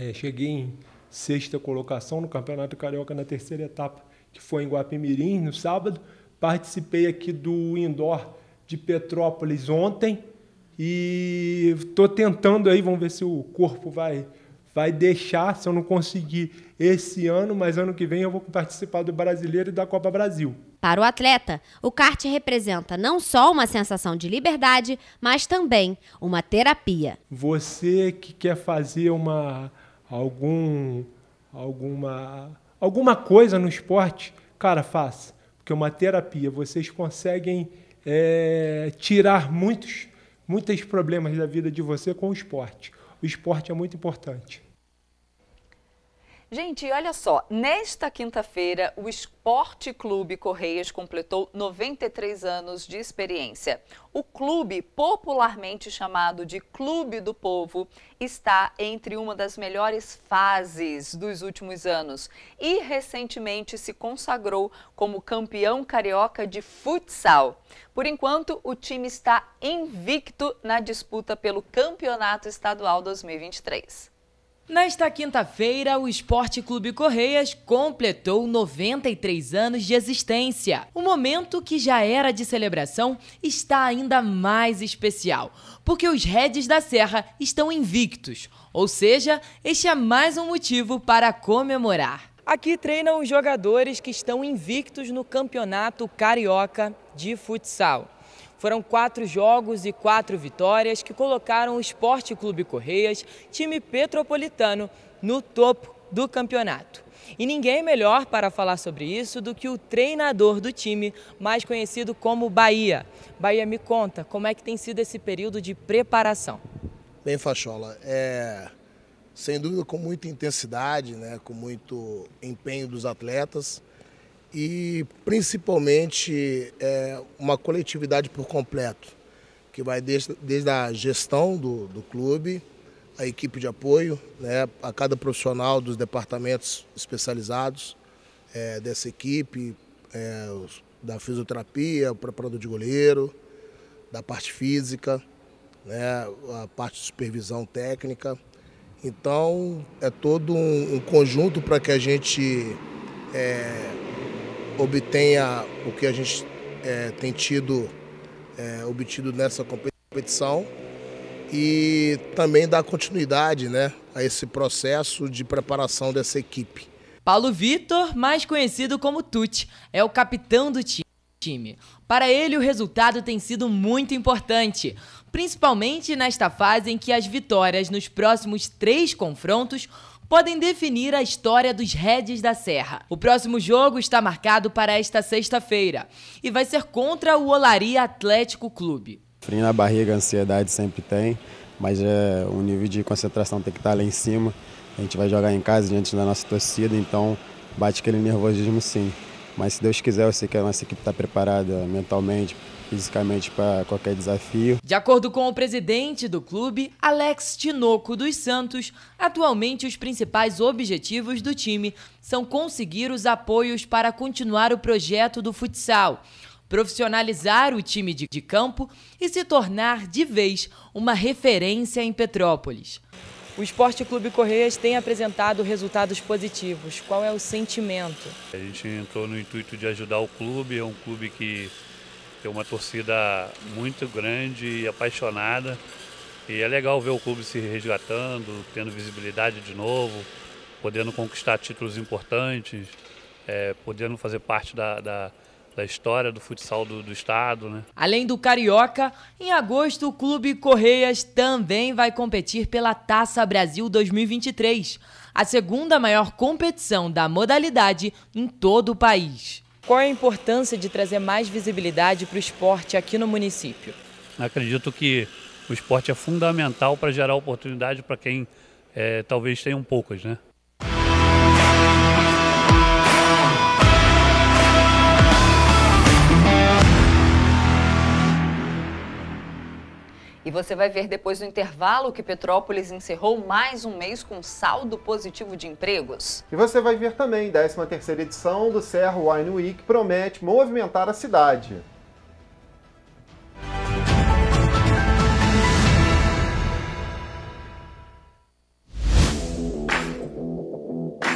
É, cheguei em sexta colocação no Campeonato Carioca na terceira etapa, que foi em Guapimirim, no sábado. Participei aqui do indoor de Petrópolis ontem e estou tentando aí, vamos ver se o corpo vai vai deixar, se eu não conseguir esse ano, mas ano que vem eu vou participar do Brasileiro e da Copa Brasil. Para o atleta, o kart representa não só uma sensação de liberdade, mas também uma terapia. Você que quer fazer uma algum alguma alguma coisa no esporte, cara, faça. Porque uma terapia, vocês conseguem é, tirar muitos, muitos problemas da vida de você com o esporte. O esporte é muito importante. Gente, olha só, nesta quinta-feira o Esporte Clube Correias completou 93 anos de experiência. O clube, popularmente chamado de Clube do Povo, está entre uma das melhores fases dos últimos anos e recentemente se consagrou como campeão carioca de futsal. Por enquanto, o time está invicto na disputa pelo Campeonato Estadual 2023. Nesta quinta-feira, o Esporte Clube Correias completou 93 anos de existência. O momento que já era de celebração está ainda mais especial, porque os Reds da Serra estão invictos, ou seja, este é mais um motivo para comemorar. Aqui treinam os jogadores que estão invictos no Campeonato Carioca de Futsal. Foram quatro jogos e quatro vitórias que colocaram o Esporte Clube Correias, time petropolitano, no topo do campeonato. E ninguém melhor para falar sobre isso do que o treinador do time, mais conhecido como Bahia. Bahia, me conta, como é que tem sido esse período de preparação? Bem, Fachola, é, sem dúvida com muita intensidade, né, com muito empenho dos atletas e principalmente é, uma coletividade por completo, que vai desde, desde a gestão do, do clube, a equipe de apoio, né, a cada profissional dos departamentos especializados é, dessa equipe, é, da fisioterapia, o preparador de goleiro, da parte física, né, a parte de supervisão técnica. Então, é todo um, um conjunto para que a gente é, obtenha o que a gente é, tem tido, é, obtido nessa competição e também dar continuidade né, a esse processo de preparação dessa equipe. Paulo Vitor, mais conhecido como Tuti, é o capitão do time. Para ele, o resultado tem sido muito importante, principalmente nesta fase em que as vitórias nos próximos três confrontos podem definir a história dos Reds da Serra. O próximo jogo está marcado para esta sexta-feira e vai ser contra o Olaria Atlético Clube. Frio na barriga, ansiedade sempre tem, mas é, o nível de concentração tem que estar tá lá em cima. A gente vai jogar em casa diante da nossa torcida, então bate aquele nervosismo sim. Mas se Deus quiser, eu sei que a nossa equipe está preparada mentalmente, fisicamente para qualquer desafio. De acordo com o presidente do clube, Alex Tinoco dos Santos, atualmente os principais objetivos do time são conseguir os apoios para continuar o projeto do futsal, profissionalizar o time de, de campo e se tornar de vez uma referência em Petrópolis. O Esporte Clube Correias tem apresentado resultados positivos. Qual é o sentimento? A gente entrou no intuito de ajudar o clube, é um clube que tem uma torcida muito grande e apaixonada. E é legal ver o clube se resgatando, tendo visibilidade de novo, podendo conquistar títulos importantes, é, podendo fazer parte da, da, da história do futsal do, do, estado. Né? Além do Carioca, em agosto o Clube Correias também vai competir pela Taça Brasil 2023, a segunda maior competição da modalidade em todo o país. Qual é a importância de trazer mais visibilidade para o esporte aqui no município? Acredito que o esporte é fundamental para gerar oportunidade para quem é, talvez um poucas, né? E você vai ver depois do intervalo que Petrópolis encerrou mais um mês com saldo positivo de empregos. E você vai ver também, 13ª edição do Serra Wine Week promete movimentar a cidade.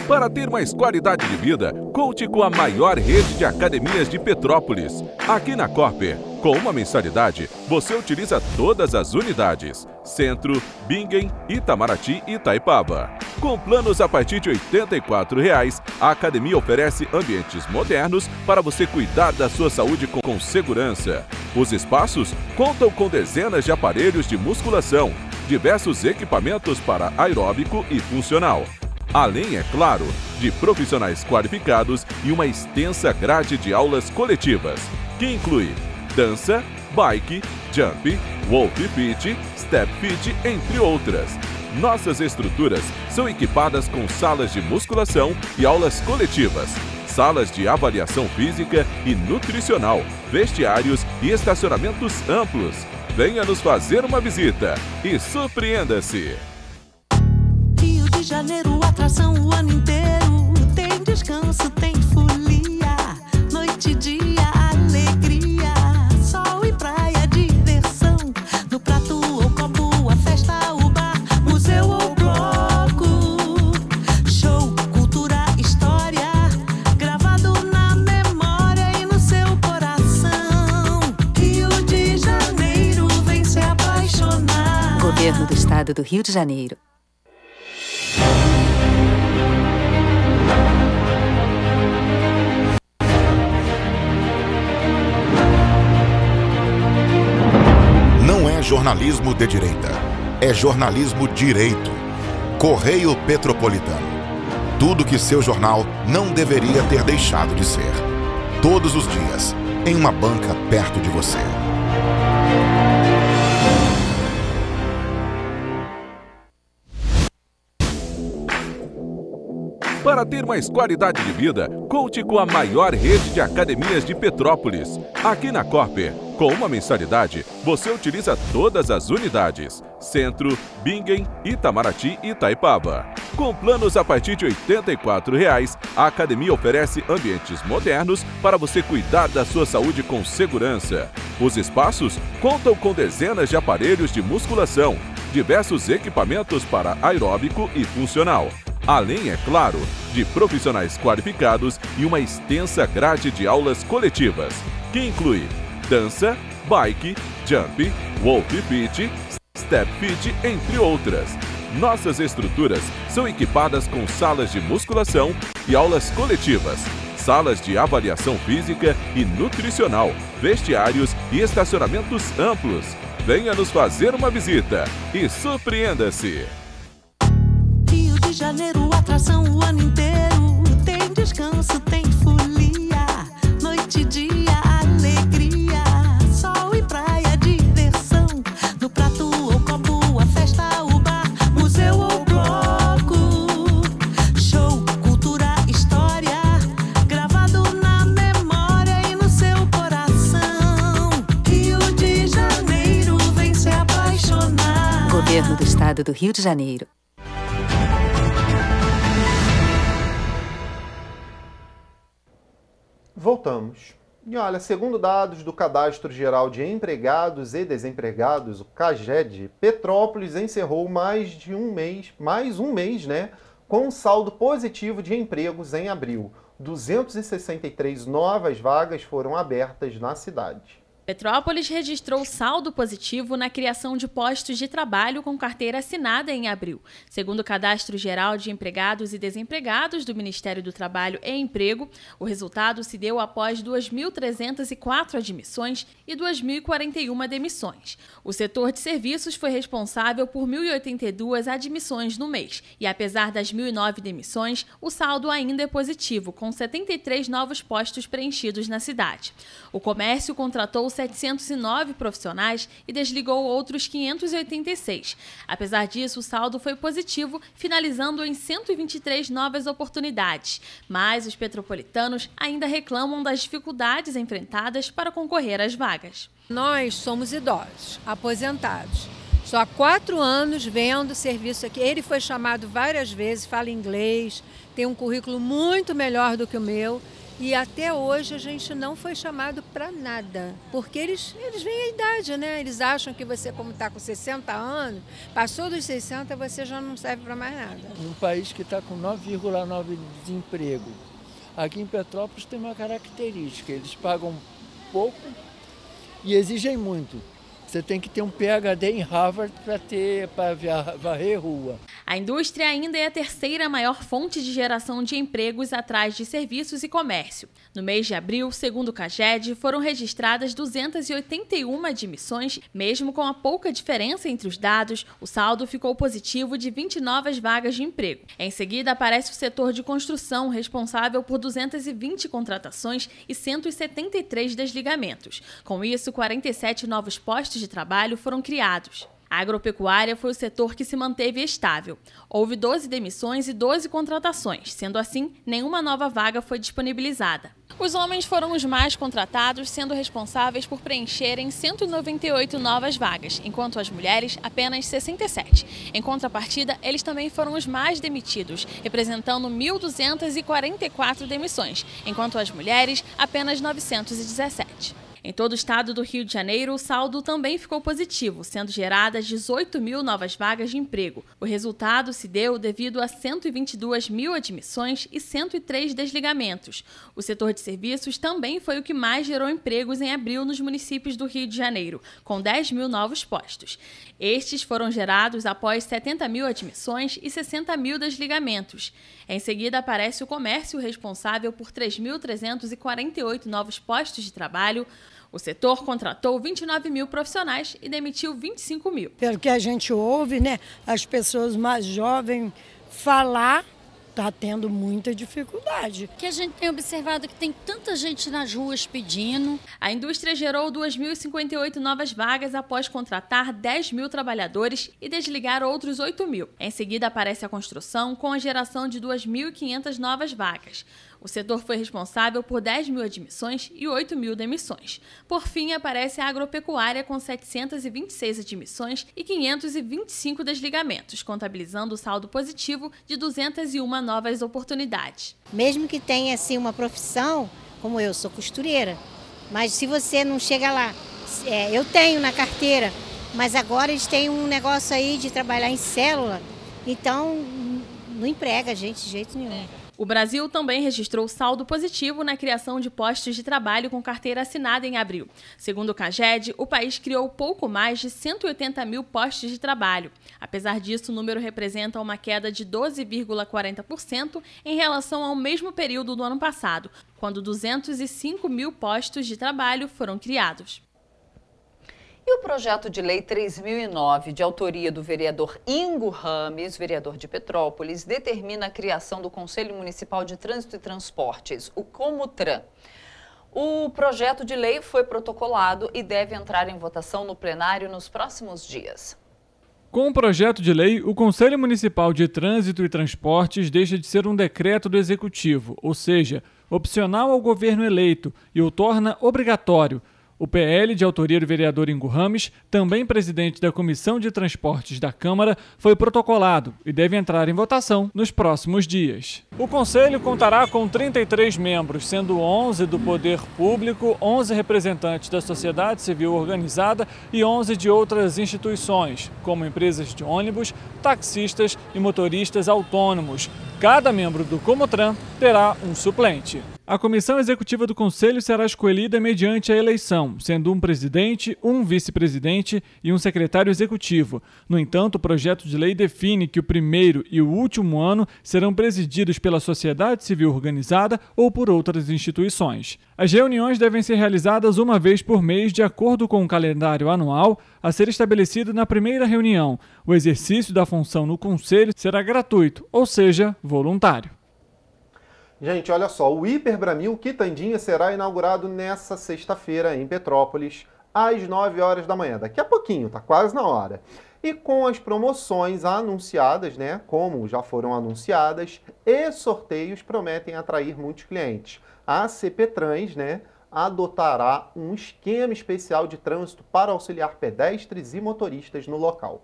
Para ter mais qualidade de vida, conte com a maior rede de academias de Petrópolis. Aqui na Corper, com uma mensalidade, você utiliza todas as unidades: Centro, Bingen, Itamaraty e Taipaba. Com planos a partir de R$ 84, reais, a academia oferece ambientes modernos para você cuidar da sua saúde com segurança. Os espaços contam com dezenas de aparelhos de musculação, diversos equipamentos para aeróbico e funcional. Além, é claro, de profissionais qualificados e uma extensa grade de aulas coletivas, que inclui dança, bike, jump, wolf pit, step pit, entre outras. Nossas estruturas são equipadas com salas de musculação e aulas coletivas, salas de avaliação física e nutricional, vestiários e estacionamentos amplos. Venha nos fazer uma visita e surpreenda-se! Rio de Janeiro, atração o ano inteiro, tem descanso estado do Rio de Janeiro. Não é jornalismo de direita, é jornalismo direito. Correio Petropolitano. Tudo que seu jornal não deveria ter deixado de ser. Todos os dias, em uma banca perto de você. Para ter mais qualidade de vida, conte com a maior rede de academias de Petrópolis. Aqui na Corper, com uma mensalidade, você utiliza todas as unidades: Centro, Bingen, Itamaraty e Itaipaba. Com planos a partir de R$ 84,00, a academia oferece ambientes modernos para você cuidar da sua saúde com segurança. Os espaços contam com dezenas de aparelhos de musculação, diversos equipamentos para aeróbico e funcional além, é claro, de profissionais qualificados e uma extensa grade de aulas coletivas, que inclui dança, bike, jump, wolf fit, step fit, entre outras. Nossas estruturas são equipadas com salas de musculação e aulas coletivas, salas de avaliação física e nutricional, vestiários e estacionamentos amplos. Venha nos fazer uma visita e surpreenda-se! Janeiro, atração o ano inteiro. Tem descanso, tem folia. Noite e dia, alegria. Sol e praia, diversão. No prato ou copo, a festa, o bar, museu ou bloco. Show, cultura, história. Gravado na memória e no seu coração. Rio de Janeiro, vem se apaixonar. Governo do Estado do Rio de Janeiro. Voltamos. E olha, segundo dados do Cadastro Geral de Empregados e Desempregados, o CAGED, Petrópolis encerrou mais de um mês, mais um mês, né, com um saldo positivo de empregos em abril. 263 novas vagas foram abertas na cidade. Petrópolis registrou saldo positivo na criação de postos de trabalho com carteira assinada em abril. Segundo o Cadastro Geral de Empregados e Desempregados do Ministério do Trabalho e Emprego, o resultado se deu após 2.304 admissões e 2.041 demissões. O setor de serviços foi responsável por 1.082 admissões no mês e, apesar das 1.009 demissões, o saldo ainda é positivo, com 73 novos postos preenchidos na cidade. O comércio contratou 709 profissionais e desligou outros 586. Apesar disso, o saldo foi positivo, finalizando em 123 novas oportunidades. Mas os petropolitanos ainda reclamam das dificuldades enfrentadas para concorrer às vagas. Nós somos idosos, aposentados. Só há quatro anos vendo serviço aqui. Ele foi chamado várias vezes, fala inglês, tem um currículo muito melhor do que o meu. E até hoje a gente não foi chamado para nada, porque eles, eles veem a idade, né? Eles acham que você, como está com 60 anos, passou dos 60, você já não serve para mais nada. Um país que está com 9,9% de desemprego. Aqui em Petrópolis tem uma característica, eles pagam pouco e exigem muito. Você tem que ter um PhD em Harvard para ter para varrer rua. A indústria ainda é a terceira maior fonte de geração de empregos atrás de serviços e comércio. No mês de abril, segundo o CAGED, foram registradas 281 admissões, mesmo com a pouca diferença entre os dados, o saldo ficou positivo de 20 novas vagas de emprego. Em seguida, aparece o setor de construção, responsável por 220 contratações e 173 desligamentos. Com isso, 47 novos postos postos de trabalho foram criados. A agropecuária foi o setor que se manteve estável. Houve 12 demissões e 12 contratações, sendo assim, nenhuma nova vaga foi disponibilizada. Os homens foram os mais contratados, sendo responsáveis por preencherem 198 novas vagas, enquanto as mulheres apenas 67. Em contrapartida, eles também foram os mais demitidos, representando 1.244 demissões, enquanto as mulheres apenas 917. Em todo o estado do Rio de Janeiro, o saldo também ficou positivo, sendo geradas 18 mil novas vagas de emprego. O resultado se deu devido a 122 mil admissões e 103 desligamentos. O setor de serviços também foi o que mais gerou empregos em abril nos municípios do Rio de Janeiro, com 10 mil novos postos. Estes foram gerados após 70 mil admissões e 60 mil desligamentos. Em seguida, aparece o comércio responsável por 3.348 novos postos de trabalho. O setor contratou 29 mil profissionais e demitiu 25 mil. Pelo que a gente ouve, né, as pessoas mais jovens falar está tendo muita dificuldade. Que a gente tem observado que tem tanta gente nas ruas pedindo. A indústria gerou 2.058 novas vagas após contratar 10 mil trabalhadores e desligar outros 8 mil. Em seguida aparece a construção, com a geração de 2.500 novas vagas. O setor foi responsável por 10 mil admissões e 8 mil demissões. Por fim, aparece a agropecuária com 726 admissões e 525 desligamentos, contabilizando o saldo positivo de 201 novas oportunidades. Mesmo que tenha assim, uma profissão, como eu sou costureira, mas se você não chega lá, é, eu tenho na carteira, mas agora eles têm um negócio aí de trabalhar em célula, então não emprega gente de jeito nenhum. É. O Brasil também registrou saldo positivo na criação de postos de trabalho com carteira assinada em abril. Segundo o CAGED, o país criou pouco mais de 180 mil postos de trabalho. Apesar disso, o número representa uma queda de 12,40% em relação ao mesmo período do ano passado, quando 205 mil postos de trabalho foram criados. E o projeto de lei 3009, de autoria do vereador Ingo Rames, vereador de Petrópolis, determina a criação do Conselho Municipal de Trânsito e Transportes, o Comutran. O projeto de lei foi protocolado e deve entrar em votação no plenário nos próximos dias. Com o projeto de lei, o Conselho Municipal de Trânsito e Transportes deixa de ser um decreto do Executivo, ou seja, opcional ao governo eleito, e o torna obrigatório o PL, de autoria do vereador Ingo Rames, também presidente da Comissão de Transportes da Câmara, foi protocolado e deve entrar em votação nos próximos dias. O Conselho contará com 33 membros, sendo 11 do Poder Público, 11 representantes da sociedade civil organizada e 11 de outras instituições, como empresas de ônibus, taxistas e motoristas autônomos. Cada membro do Comotran terá um suplente. A comissão executiva do Conselho será escolhida mediante a eleição, sendo um presidente, um vice-presidente e um secretário executivo. No entanto, o projeto de lei define que o primeiro e o último ano serão presididos pela sociedade civil organizada ou por outras instituições. As reuniões devem ser realizadas uma vez por mês, de acordo com o calendário anual a ser estabelecido na primeira reunião. O exercício da função no Conselho será gratuito, ou seja, voluntário. Gente, olha só, o Hiperbramil Quitandinha será inaugurado nessa sexta-feira em Petrópolis, às 9 horas da manhã. Daqui a pouquinho, tá quase na hora. E com as promoções anunciadas, né, como já foram anunciadas, e sorteios prometem atrair muitos clientes. A CP Trans, né, adotará um esquema especial de trânsito para auxiliar pedestres e motoristas no local.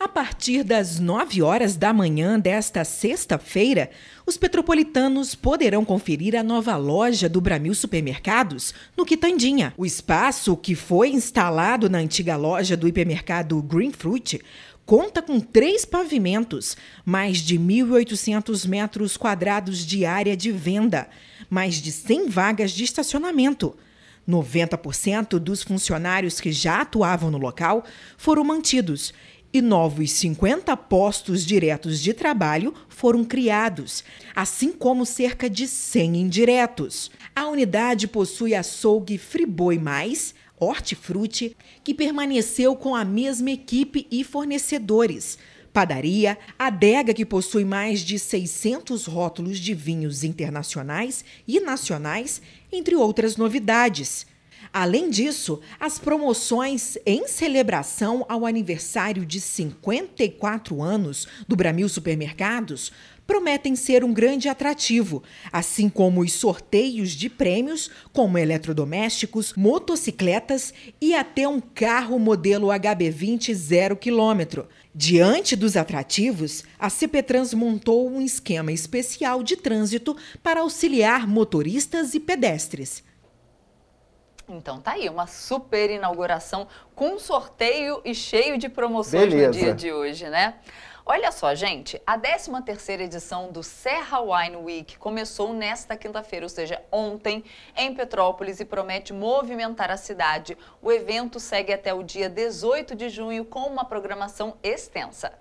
A partir das 9 horas da manhã desta sexta-feira, os petropolitanos poderão conferir a nova loja do Bramil Supermercados no Quitandinha. O espaço, que foi instalado na antiga loja do hipermercado Green Fruit, conta com três pavimentos, mais de 1.800 metros quadrados de área de venda, mais de 100 vagas de estacionamento. 90% dos funcionários que já atuavam no local foram mantidos e novos 50 postos diretos de trabalho foram criados, assim como cerca de 100 indiretos. A unidade possui açougue Friboi Mais, hortifruti, que permaneceu com a mesma equipe e fornecedores, padaria, adega que possui mais de 600 rótulos de vinhos internacionais e nacionais, entre outras novidades. Além disso, as promoções em celebração ao aniversário de 54 anos do Bramil Supermercados prometem ser um grande atrativo, assim como os sorteios de prêmios, como eletrodomésticos, motocicletas e até um carro modelo HB20 zero quilômetro. Diante dos atrativos, a CPTrans montou um esquema especial de trânsito para auxiliar motoristas e pedestres. Então tá aí, uma super inauguração com sorteio e cheio de promoções Beleza. no dia de hoje, né? Olha só, gente, a 13ª edição do Serra Wine Week começou nesta quinta-feira, ou seja, ontem, em Petrópolis e promete movimentar a cidade. O evento segue até o dia 18 de junho com uma programação extensa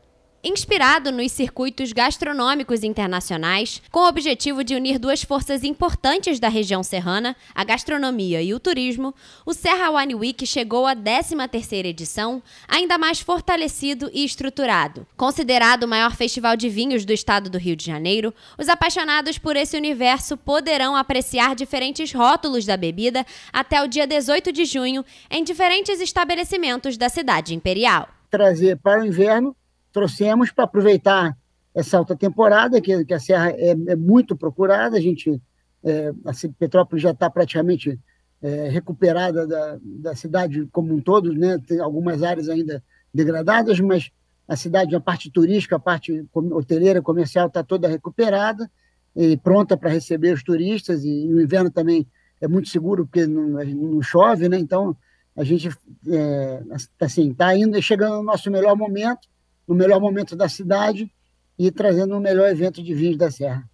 inspirado nos circuitos gastronômicos internacionais, com o objetivo de unir duas forças importantes da região serrana, a gastronomia e o turismo, o Serra Wine Week chegou à 13ª edição, ainda mais fortalecido e estruturado. Considerado o maior festival de vinhos do estado do Rio de Janeiro, os apaixonados por esse universo poderão apreciar diferentes rótulos da bebida até o dia 18 de junho em diferentes estabelecimentos da cidade imperial. Trazer para o inverno trouxemos para aproveitar essa alta temporada, que, que a serra é, é, muito procurada, a gente, é, a Petrópolis já está praticamente é, recuperada da, da cidade como um todo, né? tem algumas áreas ainda degradadas, mas a cidade, a parte turística, a parte hoteleira, comercial, está toda recuperada e pronta para receber os turistas, e, e, o inverno também é muito seguro, porque não, não chove, né? então a gente está é, assim, tá indo chegando no nosso melhor momento, no melhor momento da cidade e trazendo o melhor evento de vinhos da Serra.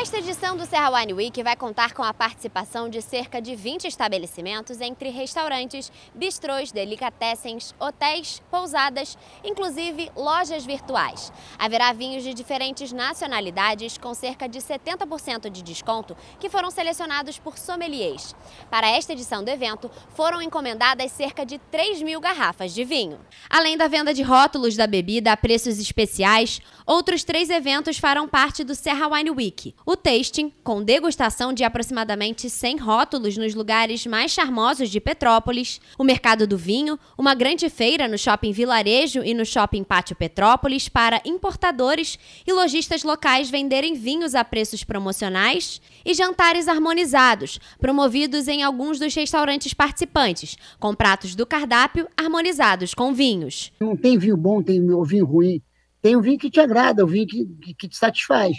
Esta edição do Serra Wine Week vai contar com a participação de cerca de 20 estabelecimentos entre restaurantes, bistrôs, delicatessens, hotéis, pousadas, inclusive lojas virtuais. Haverá vinhos de diferentes nacionalidades com cerca de 70% de desconto que foram selecionados por sommeliers. Para esta edição do evento, foram encomendadas cerca de 3 mil garrafas de vinho. Além da venda de rótulos da bebida a preços especiais, outros três eventos farão parte do Serra Wine Week o tasting, com degustação de aproximadamente 100 rótulos nos lugares mais charmosos de Petrópolis, o mercado do vinho, uma grande feira no shopping Vilarejo e no shopping Pátio Petrópolis para importadores e lojistas locais venderem vinhos a preços promocionais, e jantares harmonizados, promovidos em alguns dos restaurantes participantes, com pratos do cardápio harmonizados com vinhos. Não tem vinho bom, tem vinho ruim. Tem o vinho que te agrada, o vinho que, que te satisfaz.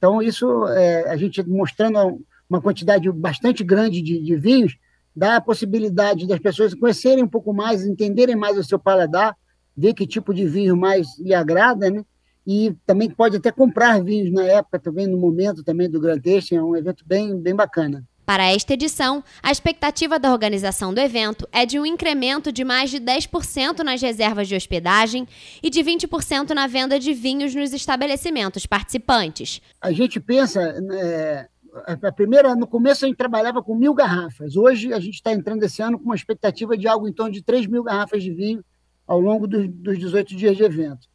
Então, isso, é, a gente mostrando uma quantidade bastante grande de, de vinhos, dá a possibilidade das pessoas conhecerem um pouco mais, entenderem mais o seu paladar, ver que tipo de vinho mais lhe agrada, né? E também pode até comprar vinhos na época, também no momento também do Grand Tasting, é um evento bem, bem bacana. Para esta edição, a expectativa da organização do evento é de um incremento de mais de 10% nas reservas de hospedagem e de 20% na venda de vinhos nos estabelecimentos participantes. A gente pensa, é, a primeira, no começo a gente trabalhava com mil garrafas. Hoje a gente está entrando esse ano com uma expectativa de algo em torno de 3 mil garrafas de vinho ao longo dos, dos 18 dias de evento.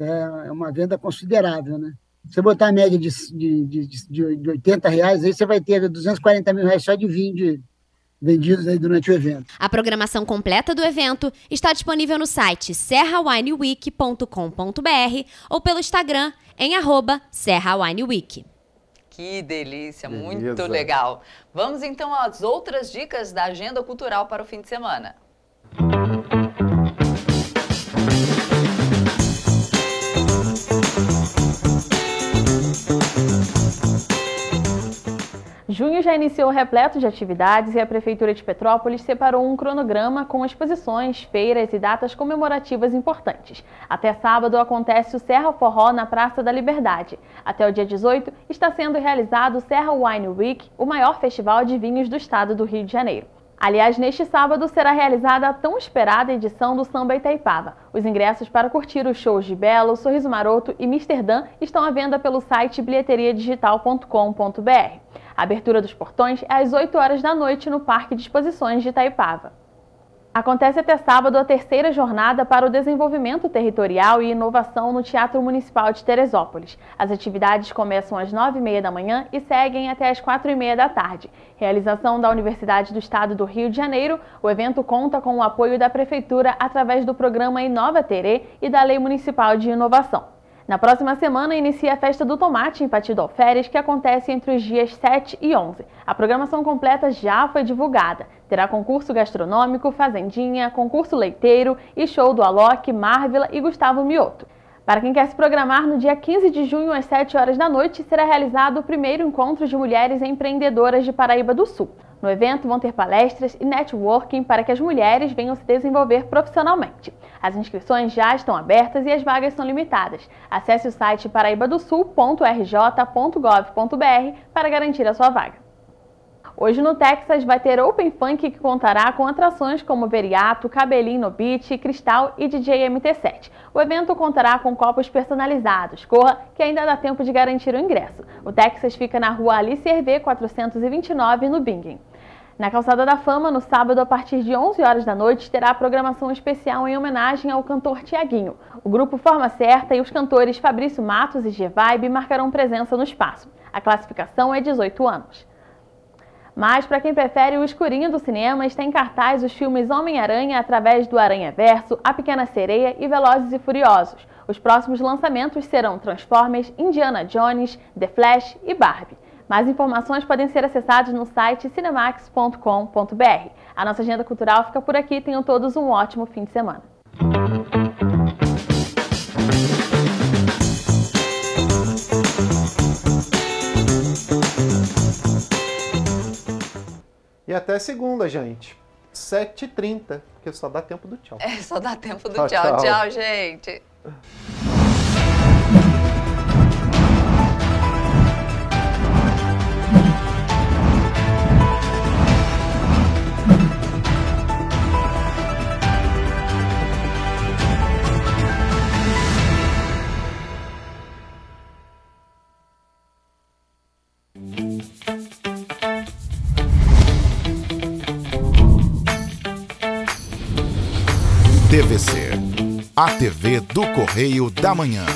É, é uma venda considerável, né? você botar a média de, de, de, de 80 reais, aí você vai ter 240 mil reais só de vinho de, vendidos aí durante o evento. A programação completa do evento está disponível no site serrawineweek.com.br ou pelo Instagram em arroba serrawineweek. Que delícia, Beleza. muito legal. Vamos então às outras dicas da agenda cultural para o fim de semana. Música Junho já iniciou repleto de atividades e a Prefeitura de Petrópolis separou um cronograma com exposições, feiras e datas comemorativas importantes. Até sábado acontece o Serra Forró na Praça da Liberdade. Até o dia 18 está sendo realizado o Serra Wine Week, o maior festival de vinhos do estado do Rio de Janeiro. Aliás, neste sábado será realizada a tão esperada edição do Samba Itaipava. Os ingressos para curtir os shows de Belo, Sorriso Maroto e Mister Dan estão à venda pelo site bilheteriadigital.com.br. A abertura dos portões é às 8 horas da noite no Parque de Exposições de Itaipava. Acontece até sábado a terceira jornada para o desenvolvimento territorial e inovação no Teatro Municipal de Teresópolis. As atividades começam às nove e meia da manhã e seguem até às quatro e meia da tarde. Realização da Universidade do Estado do Rio de Janeiro, o evento conta com o apoio da Prefeitura através do programa Inova Terê e da Lei Municipal de Inovação. Na próxima semana inicia a Festa do Tomate em Patidó Férias, que acontece entre os dias 7 e 11. A programação completa já foi divulgada. Terá concurso gastronômico, fazendinha, concurso leiteiro e show do Alok, Marvila e Gustavo Mioto. Para quem quer se programar, no dia 15 de junho, às 7 horas da noite, será realizado o primeiro encontro de mulheres empreendedoras de Paraíba do Sul. No evento vão ter palestras e networking para que as mulheres venham se desenvolver profissionalmente. As inscrições já estão abertas e as vagas são limitadas. Acesse o site paraibadosul.rj.gov.br para garantir a sua vaga. Hoje no Texas vai ter Open Funk que contará com atrações como Veriato, Cabelinho no Beat, Cristal e DJ MT7. O evento contará com copos personalizados. Corra que ainda dá tempo de garantir o ingresso. O Texas fica na rua Alice Hervé 429 no Bingham. Na Calçada da Fama, no sábado, a partir de 11 horas da noite, terá a programação especial em homenagem ao cantor Tiaguinho. O grupo Forma Certa e os cantores Fabrício Matos e G-Vibe marcarão presença no espaço. A classificação é 18 anos. Mas, para quem prefere o escurinho do cinema, está em cartaz os filmes Homem-Aranha através do Aranha Verso, A Pequena Sereia e Velozes e Furiosos. Os próximos lançamentos serão Transformers, Indiana Jones, The Flash e Barbie. Mais informações podem ser acessadas no site cinemax.com.br. A nossa agenda cultural fica por aqui. Tenham todos um ótimo fim de semana. E até segunda, gente. 7h30, porque só dá tempo do tchau. É, só dá tempo do tchau. Tchau, tchau, tchau gente. a TV do Correio da Manhã.